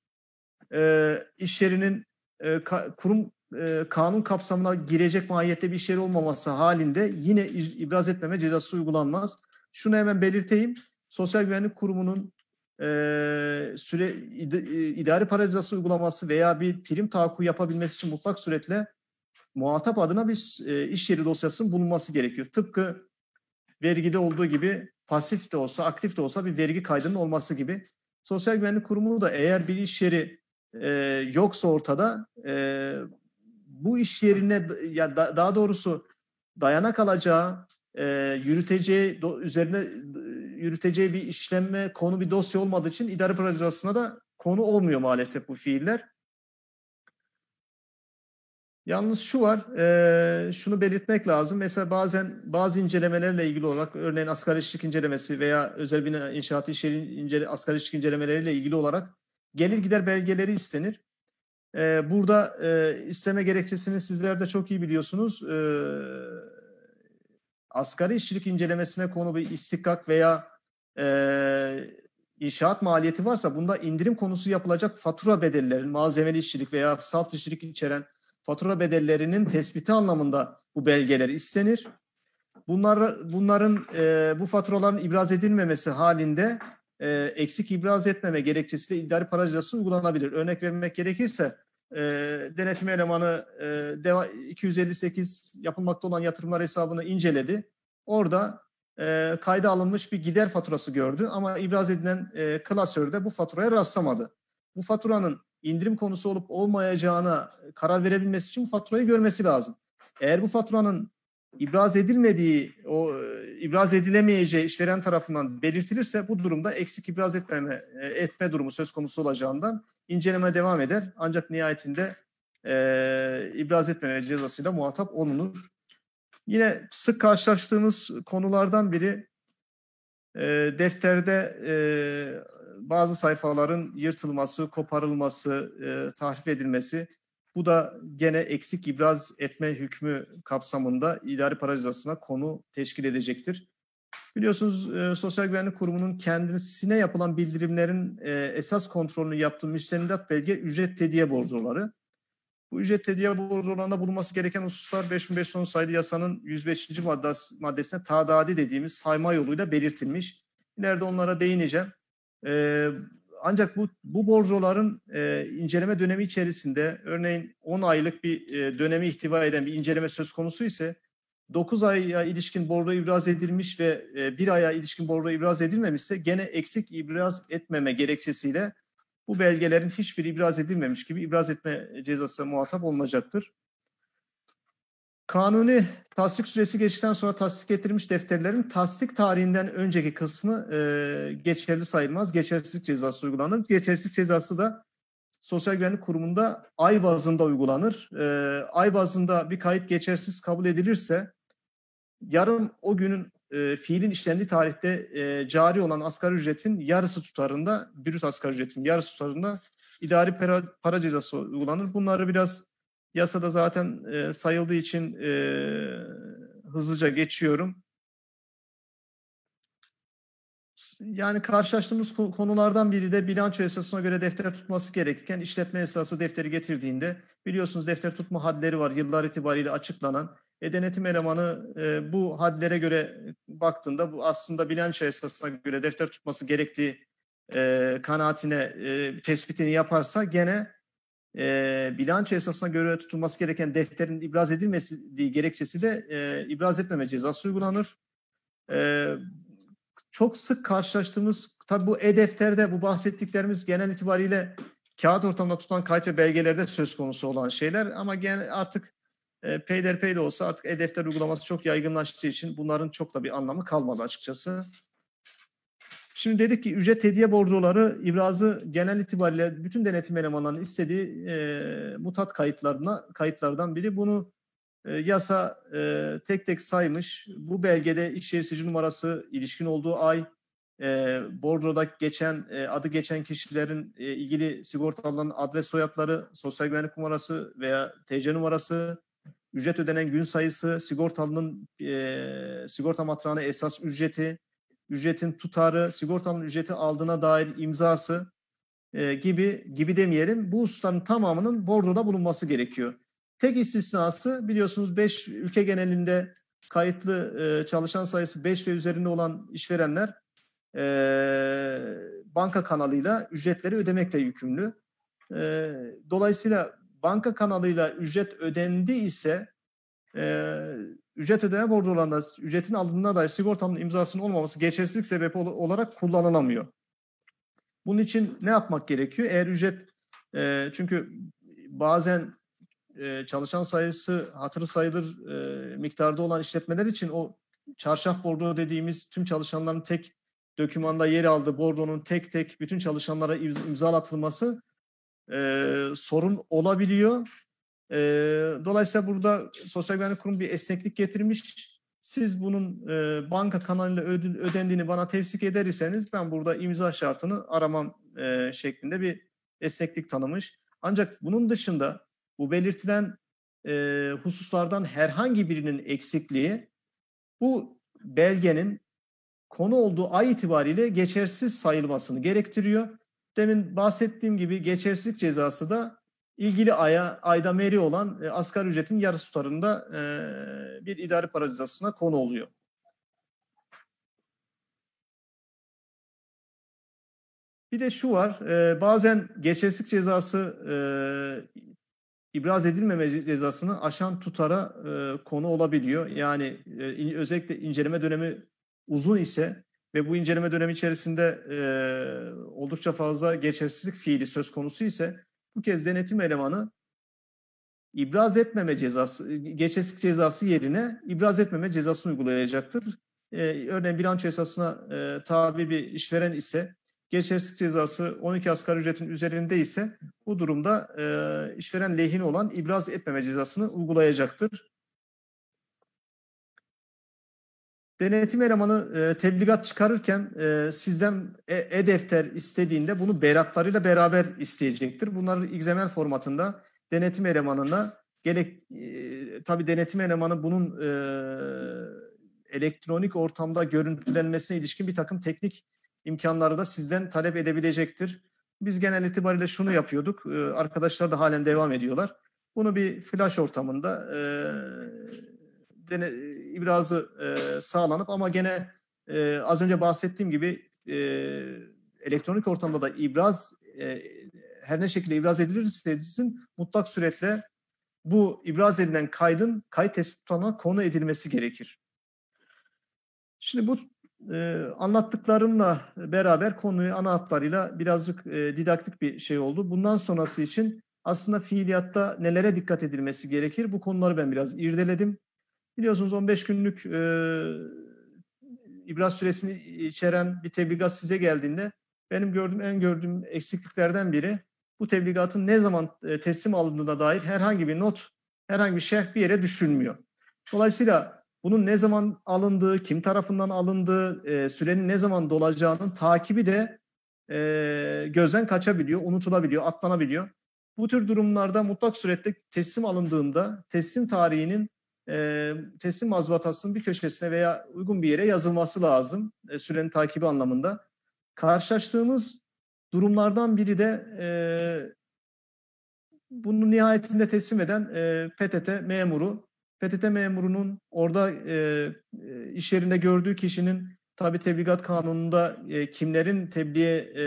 e, iş yerinin e, ka, kurum e, kanun kapsamına girecek mahiyette bir şey olmaması halinde yine ibraz etmeme cezası uygulanmaz. Şunu hemen belirteyim. Sosyal Güvenlik Kurumu'nun e, süre e, idari para cezası uygulaması veya bir prim tahakkuk yapabilmesi için mutlak suretle muhatap adına bir e, iş yeri dosyasının bulunması gerekiyor. Tıpkı vergide olduğu gibi pasif de olsa, aktif de olsa bir vergi kaydının olması gibi. Sosyal Güvenlik Kurumu da eğer bir iş yeri e, yoksa ortada e, bu iş yerine ya da, daha doğrusu dayanak alacağı, e, yürüteceği do, üzerine yürüteceği bir işlemme konu bir dosya olmadığı için idare prosedürasına da konu olmuyor maalesef bu fiiller. Yalnız şu var, e, şunu belirtmek lazım. Mesela bazen bazı incelemelerle ilgili olarak, örneğin asgari işçilik incelemesi veya özel bir inşaat işleri incele, asgari işçilik incelemeleriyle ilgili olarak gelir gider belgeleri istenir. E, burada e, isteme gerekçesini sizler de çok iyi biliyorsunuz. E, asgari işçilik incelemesine konu bir istikak veya e, inşaat maliyeti varsa bunda indirim konusu yapılacak fatura bedellerinin, malzemeli işçilik veya salt işçilik içeren fatura bedellerinin tespiti anlamında bu belgeler istenir. Bunlar, bunların e, bu faturaların ibraz edilmemesi halinde e, eksik ibraz etmeme gerekçesiyle idari para cezası uygulanabilir. Örnek vermek gerekirse e, denetim elemanı e, deva, 258 yapılmakta olan yatırımlar hesabını inceledi. Orada e, kayda alınmış bir gider faturası gördü ama ibraz edilen e, klasörde bu faturaya rastlamadı. Bu faturanın indirim konusu olup olmayacağına karar verebilmesi için faturayı görmesi lazım. Eğer bu faturanın ibraz edilmediği, o e, ibraz edilemeyeceği işveren tarafından belirtilirse bu durumda eksik ibraz etmeme, e, etme durumu söz konusu olacağından inceleme devam eder. Ancak nihayetinde e, ibraz etmeme cezasıyla muhatap olunur. Yine sık karşılaştığımız konulardan biri e, defterde e, bazı sayfaların yırtılması, koparılması, e, tahrif edilmesi bu da gene eksik ibraz etme hükmü kapsamında idari para cezasına konu teşkil edecektir. Biliyorsunuz e, Sosyal Güvenlik Kurumu'nun kendisine yapılan bildirimlerin e, esas kontrolünü yaptığı müstendat belge ücret tediye borcuları. Bu ücret tediye borcularında bulunması gereken hususlar 5510 sayılı yasanın 105. maddesine tadadi dediğimiz sayma yoluyla belirtilmiş. İleride onlara değineceğim. E, ancak bu, bu borcoların e, inceleme dönemi içerisinde örneğin 10 aylık bir e, dönemi ihtiva eden bir inceleme söz konusu ise 9 aya ilişkin borcu ibraz edilmiş ve e, 1 aya ilişkin borcu ibraz edilmemişse gene eksik ibraz etmeme gerekçesiyle bu belgelerin hiçbir ibraz edilmemiş gibi ibraz etme cezası muhatap olmayacaktır. Kanuni tasdik süresi geçtikten sonra tasdik getirilmiş defterlerin tasdik tarihinden önceki kısmı e, geçerli sayılmaz. Geçersizlik cezası uygulanır. Geçersizlik cezası da Sosyal Güvenlik Kurumu'nda ay bazında uygulanır. E, ay bazında bir kayıt geçersiz kabul edilirse yarım o günün e, fiilin işlendiği tarihte e, cari olan asgari ücretin yarısı tutarında, bürüt asgari ücretin yarısı tutarında idari para, para cezası uygulanır. Bunları biraz Yasada zaten e, sayıldığı için e, hızlıca geçiyorum. Yani karşılaştığımız konulardan biri de bilanço esasına göre defter tutması gerekirken işletme esası defteri getirdiğinde biliyorsunuz defter tutma hadleri var yıllar itibariyle açıklanan. E, denetim elemanı e, bu hadlere göre baktığında bu aslında bilanço esasına göre defter tutması gerektiği e, kanaatine e, tespitini yaparsa gene e, bilanço esasına göre tutulması gereken defterin ibraz edilmediği gerekçesi de e, ibraz etmeme cezası uygulanır. E, çok sık karşılaştığımız, tabii bu e-defterde bu bahsettiklerimiz genel itibariyle kağıt ortamında tutulan kayıt ve belgelerde söz konusu olan şeyler ama genel artık e, peyderpey de olsa artık e-defter uygulaması çok yaygınlaştığı için bunların çok da bir anlamı kalmadı açıkçası. Şimdi dedik ki ücret hediye borcuları ibrazı genel itibariyle bütün denetim elemanlarının istediği e, mutat kayıtlarına kayıtlardan biri. Bunu e, yasa e, tek tek saymış. Bu belgede iş yeri numarası ilişkin olduğu ay e, bordroda geçen e, adı geçen kişilerin e, ilgili sigortalıların ad ve soyadları, sosyal güvenlik numarası veya TC numarası, ücret ödenen gün sayısı, sigortalının e, sigorta matrağına esas ücreti, ücretin tutarı, sigortanın ücreti aldığına dair imzası e, gibi gibi demeyelim. Bu hususların tamamının bordroda bulunması gerekiyor. Tek istisnası biliyorsunuz 5 ülke genelinde kayıtlı e, çalışan sayısı 5 ve üzerinde olan işverenler e, banka kanalıyla ücretleri ödemekle yükümlü. E, dolayısıyla banka kanalıyla ücret ödendi ise e, ücret ödeme borcu olanlar ücretin alındığına dair sigortanın imzasının olmaması geçersizlik sebebi olarak kullanılamıyor. Bunun için ne yapmak gerekiyor? Eğer ücret e, çünkü bazen e, çalışan sayısı hatırı sayılır e, miktarda olan işletmeler için o çarşaf borcu dediğimiz tüm çalışanların tek dokümanda yer aldığı bordonun tek tek bütün çalışanlara imzalatılması e, sorun olabiliyor. E, dolayısıyla burada Sosyal Güvenlik Kurumu bir esneklik getirmiş. Siz bunun e, banka kanalıyla ödül, ödendiğini bana tevsik eder iseniz ben burada imza şartını aramam e, şeklinde bir esneklik tanımış. Ancak bunun dışında bu belirtilen e, hususlardan herhangi birinin eksikliği bu belgenin konu olduğu ay itibariyle geçersiz sayılmasını gerektiriyor. Demin bahsettiğim gibi geçersizlik cezası da ilgili aya ayda meri olan e, asgari ücretin yarısı tutarında e, bir idari para cezasına konu oluyor. Bir de şu var, e, bazen geçersizlik cezası e, ibraz edilmeme cezasını aşan tutara e, konu olabiliyor. Yani e, özellikle inceleme dönemi uzun ise ve bu inceleme dönemi içerisinde e, oldukça fazla geçersizlik fiili söz konusu ise bu kez denetim elemanı ibraz etmeme cezası, geçesik cezası yerine ibraz etmeme cezası uygulayacaktır. Ee, örneğin bilanço esasına e, tabi bir işveren ise geçersizlik cezası 12 asgari ücretin üzerinde ise bu durumda e, işveren lehine olan ibraz etmeme cezasını uygulayacaktır. Denetim elemanı e, tebligat çıkarırken e, sizden e, e-defter e istediğinde bunu beratlarıyla beraber isteyecektir. Bunları XML formatında denetim elemanına gerek e, tabii denetim elemanı bunun e, elektronik ortamda görüntülenmesine ilişkin bir takım teknik imkanları da sizden talep edebilecektir. Biz genel itibariyle şunu yapıyorduk. E, arkadaşlar da halen devam ediyorlar. Bunu bir flash ortamında e, dene, ibrazı e, sağlanıp ama gene e, az önce bahsettiğim gibi e, elektronik ortamda da ibraz e, her ne şekilde ibraz edilirse edilsin mutlak suretle bu ibraz edilen kaydın kayıt tespit konu edilmesi gerekir. Şimdi bu e, anlattıklarımla beraber konuyu ana hatlarıyla birazcık e, didaktik bir şey oldu. Bundan sonrası için aslında fiiliyatta nelere dikkat edilmesi gerekir? Bu konuları ben biraz irdeledim. Biliyorsunuz 15 günlük e, ibraz süresini içeren bir tebligat size geldiğinde benim gördüğüm en gördüğüm eksikliklerden biri bu tebligatın ne zaman e, teslim alındığına dair herhangi bir not, herhangi bir şerh bir yere düşünmüyor. Dolayısıyla bunun ne zaman alındığı, kim tarafından alındığı, e, sürenin ne zaman dolacağının takibi de e, gözden kaçabiliyor, unutulabiliyor, atlanabiliyor. Bu tür durumlarda mutlak surette teslim alındığında teslim tarihinin e, teslim mazbatasının bir köşesine veya uygun bir yere yazılması lazım e, sürenin takibi anlamında. Karşılaştığımız durumlardan biri de e, bunu nihayetinde teslim eden e, PTT memuru. PTT memurunun orada e, e, iş yerinde gördüğü kişinin tabi tebligat kanununda e, kimlerin tebliğe e,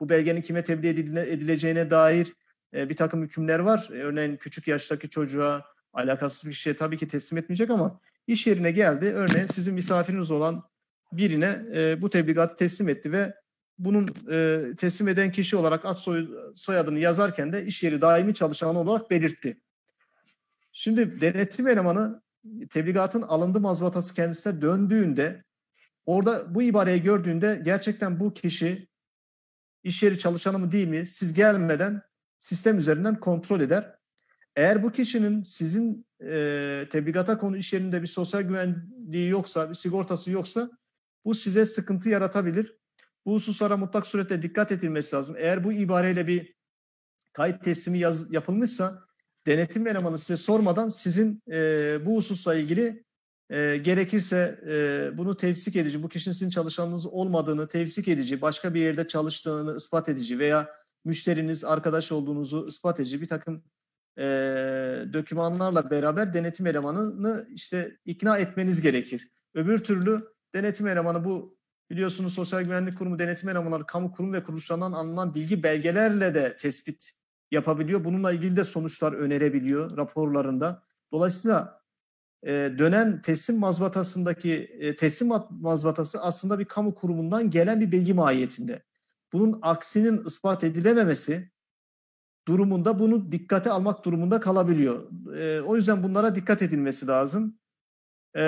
bu belgenin kime tebliğ edileceğine dair e, bir takım hükümler var. E, örneğin küçük yaştaki çocuğa alakasız bir kişiye tabii ki teslim etmeyecek ama iş yerine geldi. Örneğin sizin misafiriniz olan birine e, bu tebligatı teslim etti ve bunun e, teslim eden kişi olarak ad soy, soyadını yazarken de iş yeri daimi çalışanı olarak belirtti. Şimdi denetim elemanı tebligatın alındı mazbatası kendisine döndüğünde orada bu ibareyi gördüğünde gerçekten bu kişi iş yeri çalışanı mı değil mi siz gelmeden sistem üzerinden kontrol eder eğer bu kişinin sizin e, tebliğata konu iş yerinde bir sosyal güvenliği yoksa, bir sigortası yoksa bu size sıkıntı yaratabilir. Bu hususlara mutlak surette dikkat edilmesi lazım. Eğer bu ibareyle bir kayıt teslimi yaz, yapılmışsa denetim elemanı size sormadan sizin e, bu hususla ilgili e, gerekirse e, bunu tevsik edici, bu kişinin sizin çalışanınız olmadığını tevsik edici, başka bir yerde çalıştığını ispat edici veya müşteriniz, arkadaş olduğunuzu ispat edici bir takım e, dökümanlarla beraber denetim elemanını işte ikna etmeniz gerekir. Öbür türlü denetim elemanı bu biliyorsunuz Sosyal Güvenlik Kurumu denetim elemanları kamu kurum ve kuruluşlarından alınan bilgi belgelerle de tespit yapabiliyor. Bununla ilgili de sonuçlar önerebiliyor raporlarında. Dolayısıyla e, dönen teslim mazbatasındaki e, teslim mazbatası aslında bir kamu kurumundan gelen bir bilgi mahiyetinde. Bunun aksinin ispat edilememesi durumunda bunu dikkate almak durumunda kalabiliyor. E, o yüzden bunlara dikkat edilmesi lazım. E,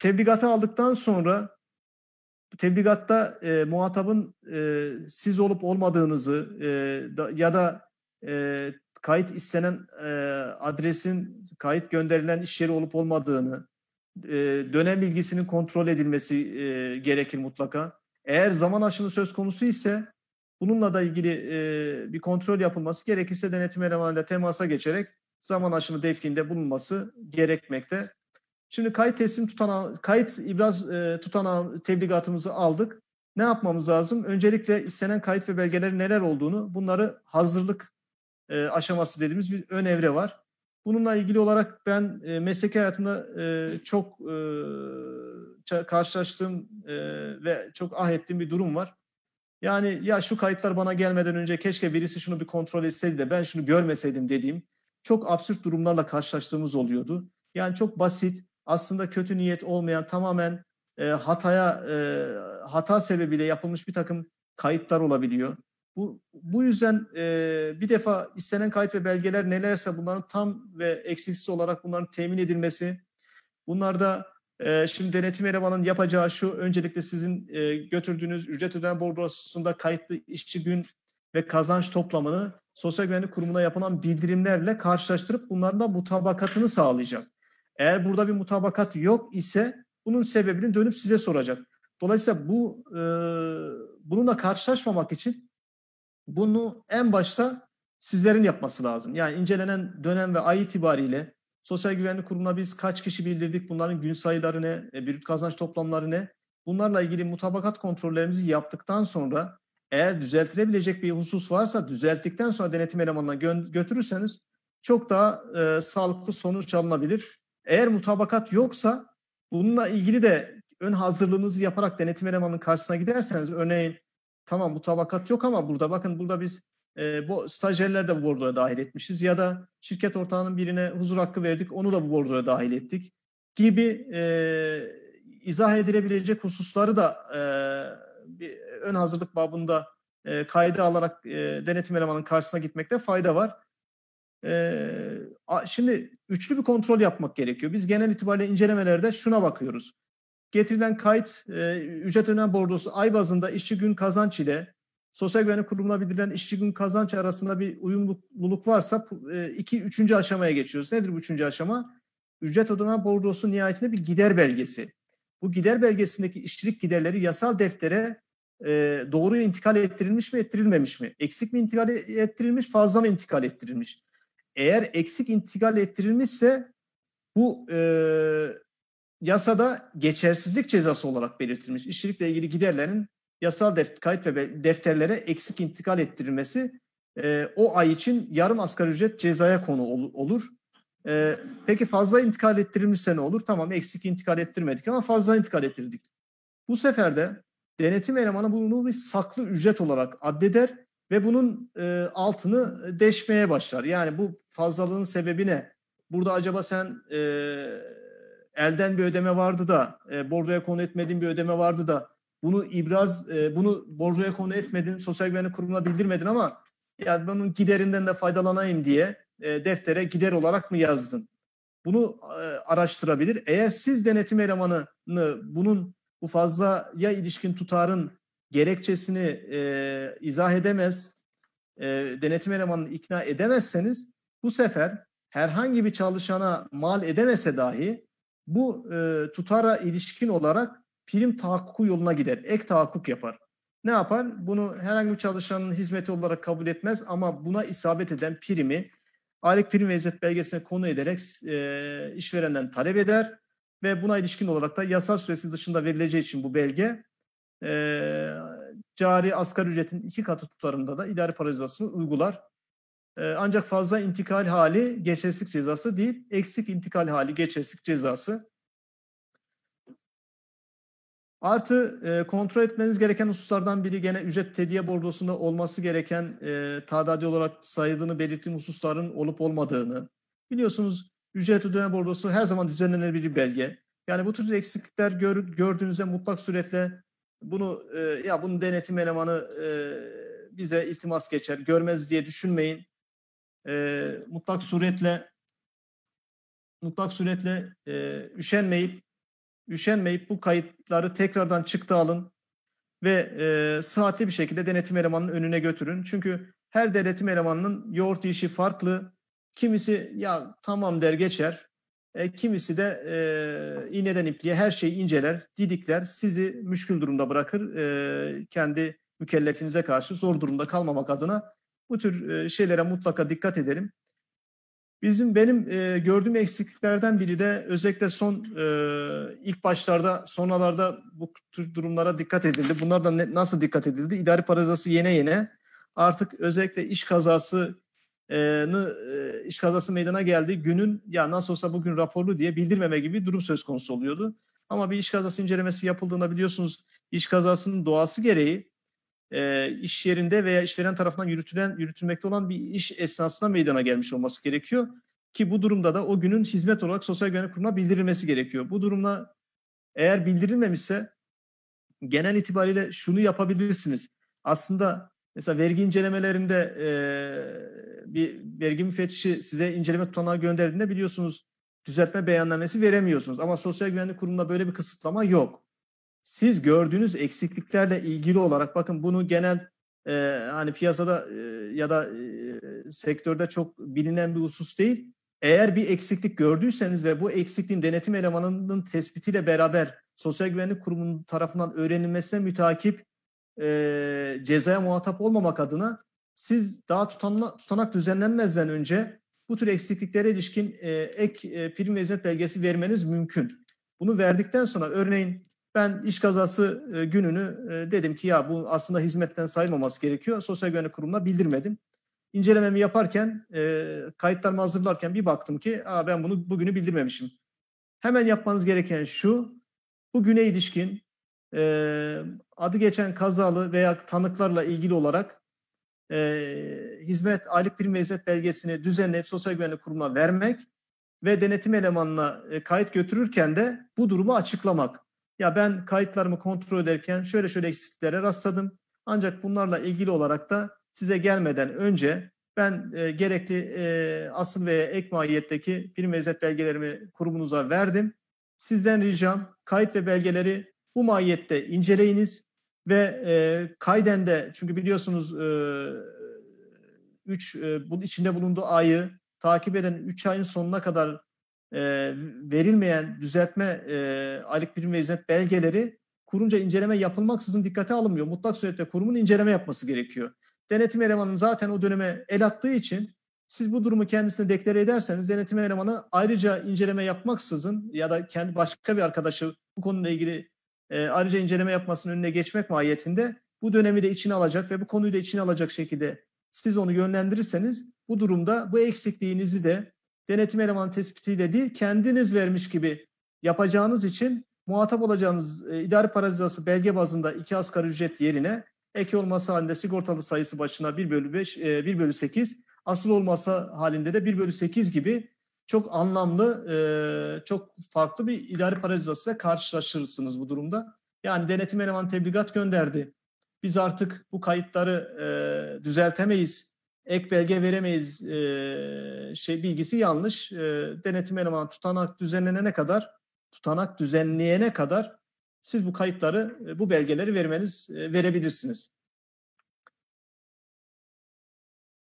tebligatı aldıktan sonra tebligatta e, muhatabın e, siz olup olmadığınızı e, da, ya da e, kayıt istenen e, adresin kayıt gönderilen iş yeri olup olmadığını, e, dönem bilgisinin kontrol edilmesi e, gerekir mutlaka. Eğer zaman aşımı söz konusu ise Bununla da ilgili e, bir kontrol yapılması gerekirse denetim elemanıyla temasa geçerek zaman aşımı defkinde bulunması gerekmekte. Şimdi kayıt teslim tutanağı, kayıt ibraz e, tutanağı tebligatımızı aldık. Ne yapmamız lazım? Öncelikle istenen kayıt ve belgelerin neler olduğunu bunları hazırlık e, aşaması dediğimiz bir ön evre var. Bununla ilgili olarak ben e, mesleki hayatımda e, çok e, karşılaştığım e, ve çok ah ettiğim bir durum var. Yani ya şu kayıtlar bana gelmeden önce keşke birisi şunu bir kontrol etseydi de ben şunu görmeseydim dediğim çok absürt durumlarla karşılaştığımız oluyordu. Yani çok basit aslında kötü niyet olmayan tamamen e, hataya e, hata sebebiyle yapılmış bir takım kayıtlar olabiliyor. Bu, bu yüzden e, bir defa istenen kayıt ve belgeler nelerse bunların tam ve eksiksiz olarak bunların temin edilmesi, bunlarda ee, şimdi denetim elemanın yapacağı şu, öncelikle sizin e, götürdüğünüz ücret ödeme bordrosunda kayıtlı işçi gün ve kazanç toplamını Sosyal Güvenlik Kurumu'na yapılan bildirimlerle karşılaştırıp bunların da mutabakatını sağlayacak. Eğer burada bir mutabakat yok ise bunun sebebini dönüp size soracak. Dolayısıyla bu e, bununla karşılaşmamak için bunu en başta sizlerin yapması lazım. Yani incelenen dönem ve ay itibariyle Sosyal Güvenlik Kurumu'na biz kaç kişi bildirdik, bunların gün sayıları ne, e, brüt kazanç toplamları ne? Bunlarla ilgili mutabakat kontrollerimizi yaptıktan sonra eğer düzeltilebilecek bir husus varsa düzelttikten sonra denetim elemanına gö- götürürseniz çok daha e, sağlıklı sonuç alınabilir. Eğer mutabakat yoksa bununla ilgili de ön hazırlığınızı yaparak denetim elemanının karşısına giderseniz örneğin tamam mutabakat yok ama burada bakın burada biz e, bu stajyerler de bu borcuya dahil etmişiz ya da şirket ortağının birine huzur hakkı verdik onu da bu borcuya dahil ettik gibi e, izah edilebilecek hususları da e, bir ön hazırlık babında e, kayda alarak e, denetim elemanın karşısına gitmekte fayda var. E, a, şimdi üçlü bir kontrol yapmak gerekiyor. Biz genel itibariyle incelemelerde şuna bakıyoruz. Getirilen kayıt, e, ücret önem bordosu ay bazında işçi gün kazanç ile sosyal güvenlik kurumuna bildirilen işçi gün kazanç arasında bir uyumluluk varsa e, iki, üçüncü aşamaya geçiyoruz. Nedir bu üçüncü aşama? Ücret ödeme bordosu nihayetinde bir gider belgesi. Bu gider belgesindeki işçilik giderleri yasal deftere e, doğruya intikal ettirilmiş mi ettirilmemiş mi? Eksik mi intikal ettirilmiş fazla mı intikal ettirilmiş? Eğer eksik intikal ettirilmişse bu e, yasada geçersizlik cezası olarak belirtilmiş. İşçilikle ilgili giderlerin yasal deft kayıt ve defterlere eksik intikal ettirilmesi e, o ay için yarım asgari ücret cezaya konu ol, olur. E, peki fazla intikal ettirilmişse ne olur? Tamam eksik intikal ettirmedik ama fazla intikal ettirdik. Bu sefer de denetim elemanı bunu bir saklı ücret olarak addeder ve bunun e, altını deşmeye başlar. Yani bu fazlalığın sebebi ne? Burada acaba sen e, elden bir ödeme vardı da, e, bordoya konu etmediğin bir ödeme vardı da bunu ibraz e, bunu borcoya konu etmedin, sosyal güvenlik kurumuna bildirmedin ama ya bunun giderinden de faydalanayım diye e, deftere gider olarak mı yazdın? Bunu e, araştırabilir. Eğer siz denetim elemanını bunun bu fazla ya ilişkin tutarın gerekçesini e, izah edemez, e, denetim elemanını ikna edemezseniz bu sefer herhangi bir çalışana mal edemese dahi bu e, tutara ilişkin olarak prim tahakkuku yoluna gider. Ek tahakkuk yapar. Ne yapar? Bunu herhangi bir çalışanın hizmeti olarak kabul etmez ama buna isabet eden primi aylık prim ve ücret belgesine konu ederek e, işverenden talep eder ve buna ilişkin olarak da yasal süresi dışında verileceği için bu belge e, cari asgari ücretin iki katı tutarında da idari para cezasını uygular. E, ancak fazla intikal hali geçersizlik cezası değil, eksik intikal hali geçersizlik cezası. Artı e, kontrol etmeniz gereken hususlardan biri gene ücret tediye bordosunda olması gereken e, tadadi olarak sayıldığını belirttiğim hususların olup olmadığını. Biliyorsunuz ücret ödeme bordosu her zaman düzenlenen bir belge. Yani bu tür eksiklikler gör, gördüğünüzde mutlak suretle bunu e, ya bunun denetim elemanı e, bize iltimas geçer görmez diye düşünmeyin. E, mutlak suretle mutlak suretle e, üşenmeyip üşenmeyip bu kayıtları tekrardan çıktı alın ve e, saati bir şekilde denetim elemanının önüne götürün. Çünkü her denetim elemanının yoğurt işi farklı. Kimisi ya tamam der geçer. E, kimisi de e, iğneden ipliğe her şeyi inceler, didikler, sizi müşkül durumda bırakır. E, kendi mükellefinize karşı zor durumda kalmamak adına bu tür e, şeylere mutlaka dikkat edelim. Bizim benim e, gördüğüm eksikliklerden biri de özellikle son e, ilk başlarda sonralarda bu tür durumlara dikkat edildi. Bunlar da ne, nasıl dikkat edildi? İdari parazası yene yene artık özellikle iş kazası e, e, iş kazası meydana geldi. Günün ya nasıl olsa bugün raporlu diye bildirmeme gibi bir durum söz konusu oluyordu. Ama bir iş kazası incelemesi yapıldığında biliyorsunuz iş kazasının doğası gereği e, iş yerinde veya işveren tarafından yürütülen yürütülmekte olan bir iş esnasında meydana gelmiş olması gerekiyor. Ki bu durumda da o günün hizmet olarak Sosyal Güvenlik Kurumu'na bildirilmesi gerekiyor. Bu durumda eğer bildirilmemişse genel itibariyle şunu yapabilirsiniz. Aslında mesela vergi incelemelerinde e, bir vergi müfettişi size inceleme tutanağı gönderdiğinde biliyorsunuz düzeltme beyannamesi veremiyorsunuz. Ama Sosyal Güvenlik Kurumu'nda böyle bir kısıtlama yok siz gördüğünüz eksikliklerle ilgili olarak bakın bunu genel e, hani piyasada e, ya da e, sektörde çok bilinen bir husus değil. Eğer bir eksiklik gördüyseniz ve bu eksikliğin denetim elemanının tespitiyle beraber Sosyal Güvenlik Kurumu'nun tarafından öğrenilmesine mütakip e, cezaya muhatap olmamak adına siz daha tutanla, tutanak düzenlenmezden önce bu tür eksikliklere ilişkin e, ek e, prim ve belgesi vermeniz mümkün. Bunu verdikten sonra örneğin ben iş kazası e, gününü e, dedim ki ya bu aslında hizmetten sayılmaması gerekiyor. Sosyal güvenlik kurumuna bildirmedim. İncelememi yaparken, e, kayıtlarımı hazırlarken bir baktım ki Aa, ben bunu bugünü bildirmemişim. Hemen yapmanız gereken şu, bu güne ilişkin adı geçen kazalı veya tanıklarla ilgili olarak hizmet, aylık prim ve hizmet belgesini düzenleyip sosyal güvenlik kurumuna vermek ve denetim elemanına kayıt götürürken de bu durumu açıklamak. Ya ben kayıtlarımı kontrol ederken şöyle şöyle eksikliklere rastladım. Ancak bunlarla ilgili olarak da size gelmeden önce ben e, gerekli e, asıl ve ek mahiyetteki prim ve hizmet belgelerimi kurumunuza verdim. Sizden ricam kayıt ve belgeleri bu mahiyette inceleyiniz ve e, kayden de çünkü biliyorsunuz e, üç, e, bu, içinde bulunduğu ayı takip eden 3 ayın sonuna kadar e, verilmeyen düzeltme e, aylık prim ve hizmet belgeleri kurumca inceleme yapılmaksızın dikkate alınmıyor. Mutlak surette kurumun inceleme yapması gerekiyor. Denetim elemanının zaten o döneme el attığı için siz bu durumu kendisine deklare ederseniz denetim elemanı ayrıca inceleme yapmaksızın ya da kendi başka bir arkadaşı bu konuyla ilgili e, ayrıca inceleme yapmasının önüne geçmek mahiyetinde bu dönemi de içine alacak ve bu konuyu da içine alacak şekilde siz onu yönlendirirseniz bu durumda bu eksikliğinizi de denetim elemanı tespitiyle değil kendiniz vermiş gibi yapacağınız için muhatap olacağınız e, idari parazitası belge bazında iki asgari ücret yerine ek olması halinde sigortalı sayısı başına 1 bölü 5, e, 1 bölü 8 asıl olması halinde de 1 bölü 8 gibi çok anlamlı, e, çok farklı bir idari parazitası karşılaşırsınız bu durumda. Yani denetim elemanı tebligat gönderdi. Biz artık bu kayıtları e, düzeltemeyiz ek belge veremeyiz e, şey bilgisi yanlış. E, denetim elemanı tutanak düzenlenene kadar, tutanak düzenleyene kadar siz bu kayıtları, bu belgeleri vermeniz e, verebilirsiniz.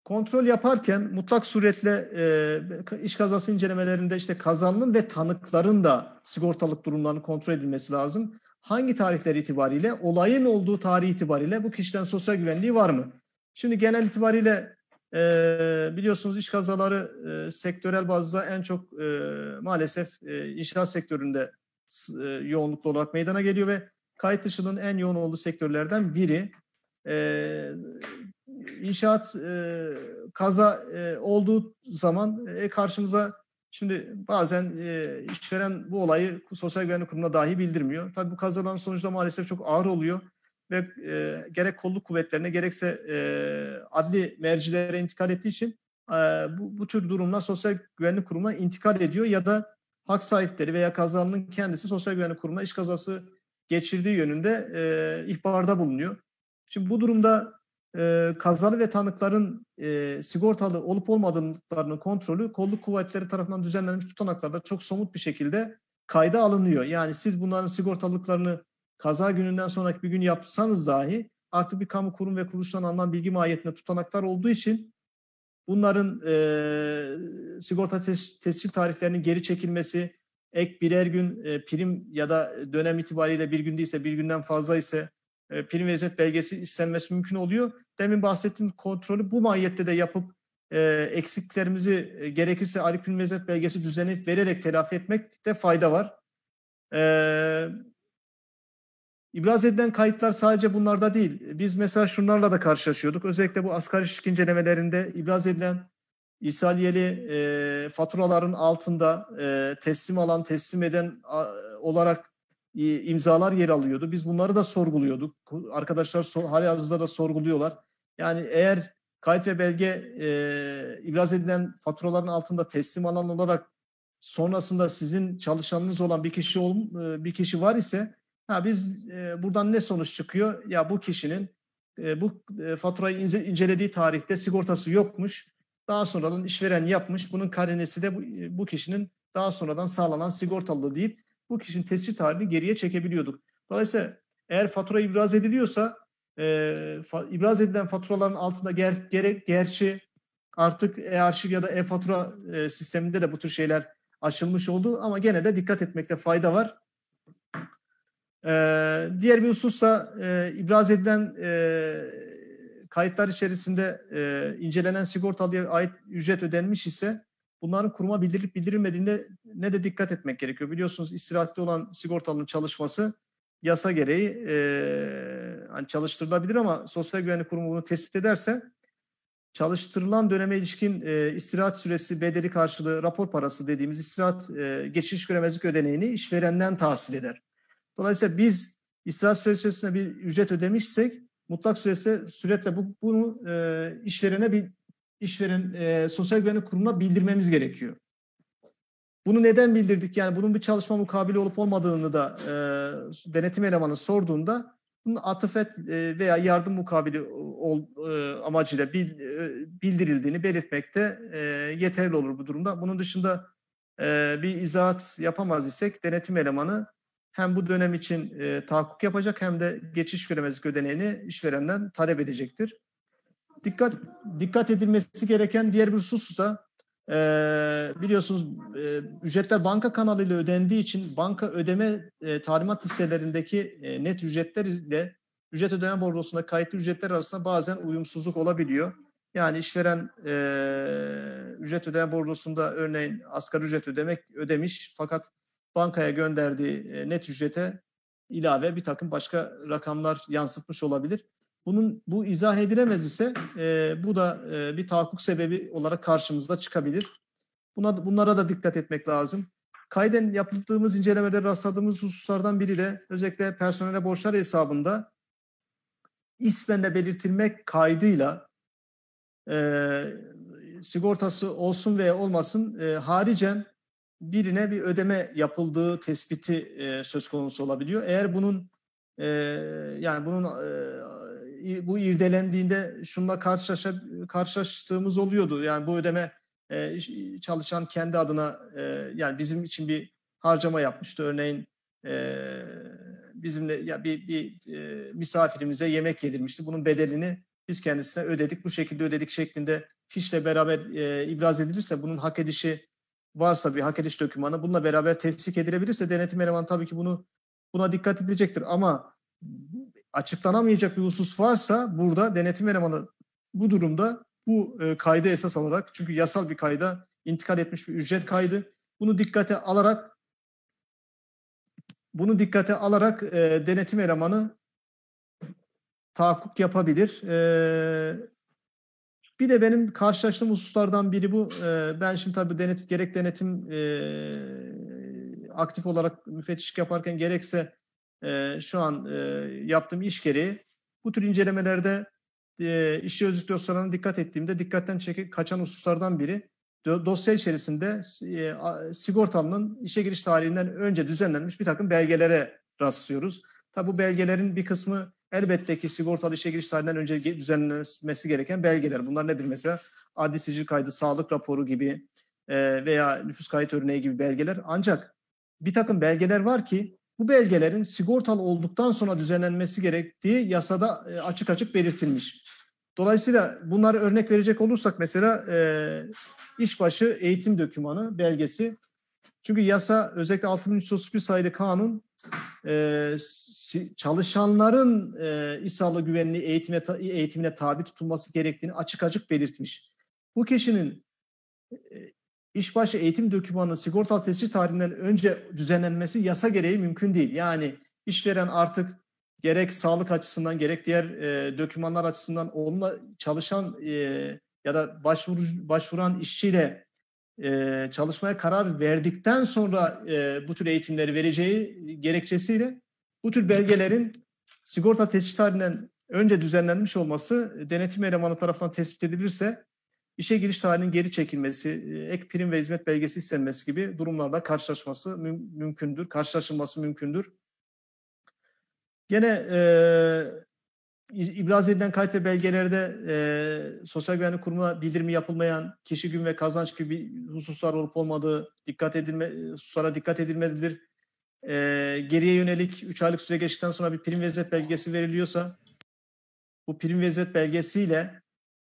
Kontrol yaparken mutlak suretle e, iş kazası incelemelerinde işte kazanın ve tanıkların da sigortalık durumlarının kontrol edilmesi lazım. Hangi tarihler itibariyle? Olayın olduğu tarih itibariyle bu kişiden sosyal güvenliği var mı? Şimdi genel itibariyle e, biliyorsunuz iş kazaları e, sektörel bazda en çok e, maalesef e, inşaat sektöründe e, yoğunluklu olarak meydana geliyor ve kayıt dışının en yoğun olduğu sektörlerden biri. E, inşaat e, kaza e, olduğu zaman e, karşımıza şimdi bazen e, işveren bu olayı sosyal güvenlik kurumuna dahi bildirmiyor. Tabii bu kazaların sonucunda maalesef çok ağır oluyor ve e, gerek kolluk kuvvetlerine gerekse e, adli mercilere intikal ettiği için e, bu, bu tür durumlar sosyal güvenlik kurumuna intikal ediyor ya da hak sahipleri veya kazanının kendisi sosyal güvenlik kurumuna iş kazası geçirdiği yönünde e, ihbarda bulunuyor. Şimdi bu durumda e, kazalı ve tanıkların e, sigortalı olup olmadıklarının kontrolü kolluk kuvvetleri tarafından düzenlenmiş tutanaklarda çok somut bir şekilde kayda alınıyor. Yani siz bunların sigortalıklarını kaza gününden sonraki bir gün yapsanız dahi artık bir kamu kurum ve kuruluştan alınan bilgi mahiyetinde tutanaklar olduğu için bunların e, sigorta tes tescil tarihlerinin geri çekilmesi, ek birer gün e, prim ya da dönem itibariyle bir gün değilse bir günden fazla ise e, prim ve belgesi istenmesi mümkün oluyor. Demin bahsettiğim kontrolü bu mahiyette de yapıp e, eksiklerimizi e, gerekirse aylık prim ve belgesi düzeni vererek telafi etmek de fayda var. Evet. İbraz edilen kayıtlar sadece bunlarda değil. Biz mesela şunlarla da karşılaşıyorduk. Özellikle bu asgari iş incelemelerinde ibraz edilen İsaliyeli e, faturaların altında e, teslim alan, teslim eden a, olarak e, imzalar yer alıyordu. Biz bunları da sorguluyorduk. Arkadaşlar so, hali hazırda da sorguluyorlar. Yani eğer kayıt ve belge e, ibraz edilen faturaların altında teslim alan olarak sonrasında sizin çalışanınız olan bir kişi ol, e, bir kişi var ise Ha biz e, buradan ne sonuç çıkıyor? Ya bu kişinin e, bu e, faturayı ince, incelediği tarihte sigortası yokmuş. Daha sonradan işveren yapmış. Bunun karenesi de bu, e, bu kişinin daha sonradan sağlanan sigortalı deyip bu kişinin tescil tarihini geriye çekebiliyorduk. Dolayısıyla eğer fatura ibraz ediliyorsa e, fa, ibraz edilen faturaların altında ger, gerek gerçi artık e-arşiv ya da e-fatura e, sisteminde de bu tür şeyler aşılmış oldu ama gene de dikkat etmekte fayda var. Ee, diğer bir husus da e, ibraz edilen e, kayıtlar içerisinde e, incelenen sigortalıya ait ücret ödenmiş ise bunların kuruma bildirilip bildirilmediğinde ne de dikkat etmek gerekiyor. Biliyorsunuz istirahatte olan sigortalının çalışması yasa gereği e, hani çalıştırılabilir ama Sosyal Güvenlik Kurumu bunu tespit ederse çalıştırılan döneme ilişkin e, istirahat süresi, bedeli karşılığı, rapor parası dediğimiz istirahat e, geçiş göremezlik ödeneğini işverenden tahsil eder. Dolayısıyla biz istisna süresine bir ücret ödemişsek mutlak süresi süretle bu, bunu e, işverene bir işveren e, sosyal güvenlik kurumuna bildirmemiz gerekiyor. Bunu neden bildirdik? Yani bunun bir çalışma mukabili olup olmadığını da e, denetim elemanı sorduğunda bunun atıfet e, veya yardım mukabili ol, e, amacıyla bil, e, bildirildiğini belirtmekte e, yeterli olur bu durumda. Bunun dışında e, bir izahat yapamaz isek denetim elemanı hem bu dönem için e, tahakkuk yapacak hem de geçiş göremezlik ödeneğini işverenden talep edecektir. Dikkat dikkat edilmesi gereken diğer bir husus da e, biliyorsunuz e, ücretler banka kanalıyla ödendiği için banka ödeme e, talimat listelerindeki e, net ücretler ile ücret ödeme borcusunda kayıtlı ücretler arasında bazen uyumsuzluk olabiliyor. Yani işveren e, ücret ödeme borcusunda örneğin asgari ücret ödemek ödemiş fakat bankaya gönderdiği e, net ücrete ilave bir takım başka rakamlar yansıtmış olabilir. Bunun bu izah edilemez ise e, bu da e, bir tahakkuk sebebi olarak karşımızda çıkabilir. Buna, bunlara da dikkat etmek lazım. Kayden yaptığımız incelemede rastladığımız hususlardan biri de özellikle personele borçlar hesabında ismen belirtilmek kaydıyla e, sigortası olsun veya olmasın e, haricen birine bir ödeme yapıldığı tespiti e, söz konusu olabiliyor. Eğer bunun e, yani bunun e, bu irdelendiğinde şunla karşılaşa, karşılaştığımız oluyordu. Yani bu ödeme e, çalışan kendi adına e, yani bizim için bir harcama yapmıştı. Örneğin e, bizimle ya bir, bir e, misafirimize yemek yedirmişti. Bunun bedelini biz kendisine ödedik. Bu şekilde ödedik şeklinde fişle beraber e, ibraz edilirse bunun hak edişi varsa bir hak ediş dokümanı bununla beraber tefsik edilebilirse denetim elemanı tabii ki bunu buna dikkat edecektir. Ama açıklanamayacak bir husus varsa burada denetim elemanı bu durumda bu e, kaydı esas alarak çünkü yasal bir kayda intikal etmiş bir ücret kaydı. Bunu dikkate alarak bunu dikkate alarak e, denetim elemanı tahakkuk yapabilir. E, bir de benim karşılaştığım hususlardan biri bu. Ee, ben şimdi tabii denet, gerek denetim e, aktif olarak müfettişlik yaparken gerekse e, şu an e, yaptığım iş gereği bu tür incelemelerde e, işi özlük dosyalarına dikkat ettiğimde dikkatten çekip kaçan hususlardan biri dosya içerisinde sigortalının işe giriş tarihinden önce düzenlenmiş bir takım belgelere rastlıyoruz. Tabi bu belgelerin bir kısmı Elbette ki sigortalı işe giriş tarihinden önce düzenlenmesi gereken belgeler. Bunlar nedir mesela? Adli sicil kaydı, sağlık raporu gibi e, veya nüfus kayıt örneği gibi belgeler. Ancak bir takım belgeler var ki bu belgelerin sigortalı olduktan sonra düzenlenmesi gerektiği yasada e, açık açık belirtilmiş. Dolayısıyla bunları örnek verecek olursak mesela e, işbaşı eğitim dökümanı belgesi. Çünkü yasa özellikle 6331 sayılı kanun e, çalışanların e, İSA'lı güvenli eğitime, eğitimine tabi tutulması gerektiğini açık açık belirtmiş. Bu kişinin e, işbaşı eğitim dokümanının sigortalı tescil tarihinden önce düzenlenmesi yasa gereği mümkün değil. Yani işveren artık gerek sağlık açısından gerek diğer e, dokümanlar açısından onunla çalışan e, ya da başvuru, başvuran işçiyle e, çalışmaya karar verdikten sonra e, bu tür eğitimleri vereceği gerekçesiyle bu tür belgelerin sigorta teşhis tarihinden önce düzenlenmiş olması denetim elemanı tarafından tespit edilirse işe giriş tarihinin geri çekilmesi, ek prim ve hizmet belgesi istenmesi gibi durumlarda karşılaşması müm- mümkündür, karşılaşılması mümkündür. Gene e, İbraz edilen kayıt ve belgelerde e, Sosyal Güvenlik Kurumu'na bildirimi yapılmayan kişi gün ve kazanç gibi hususlar olup olmadığı dikkat edilme e, hususlara dikkat edilmelidir. E, geriye yönelik 3 aylık süre geçtikten sonra bir prim ve hizmet belgesi veriliyorsa bu prim ve hizmet belgesiyle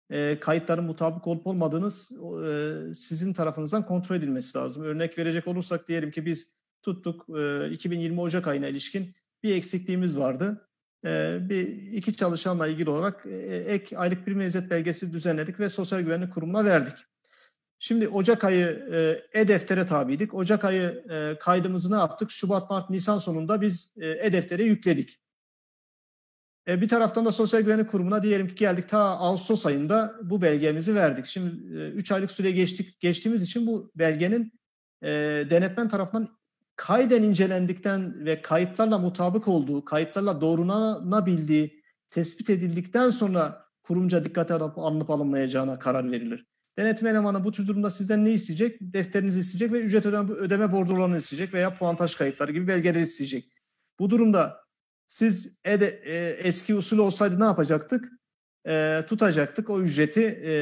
e, kayıtların mutabık olup olmadığını e, sizin tarafınızdan kontrol edilmesi lazım. Örnek verecek olursak diyelim ki biz tuttuk e, 2020 Ocak ayına ilişkin bir eksikliğimiz vardı ee, bir iki çalışanla ilgili olarak e, e, ek aylık prim ve ücret belgesi düzenledik ve Sosyal Güvenlik Kurumu'na verdik. Şimdi Ocak ayı e, e-deftere tabiydik. Ocak ayı e, kaydımızı ne yaptık? Şubat, Mart, Nisan sonunda biz e-deftere yükledik. bir taraftan da Sosyal Güvenlik Kurumu'na diyelim ki geldik ta Ağustos ayında bu belgemizi verdik. Şimdi 3 aylık süre geçtik geçtiğimiz için bu belgenin denetmen tarafından kayden incelendikten ve kayıtlarla mutabık olduğu, kayıtlarla doğrulanabildiği tespit edildikten sonra kurumca dikkate alınıp alınmayacağına karar verilir. Denetme elemanı bu tür durumda sizden ne isteyecek? Defterinizi isteyecek ve ücret ödeme, ödeme bordrolarını isteyecek veya puantaj kayıtları gibi belgeleri isteyecek. Bu durumda siz ede, e, eski usul olsaydı ne yapacaktık? E, tutacaktık o ücreti e,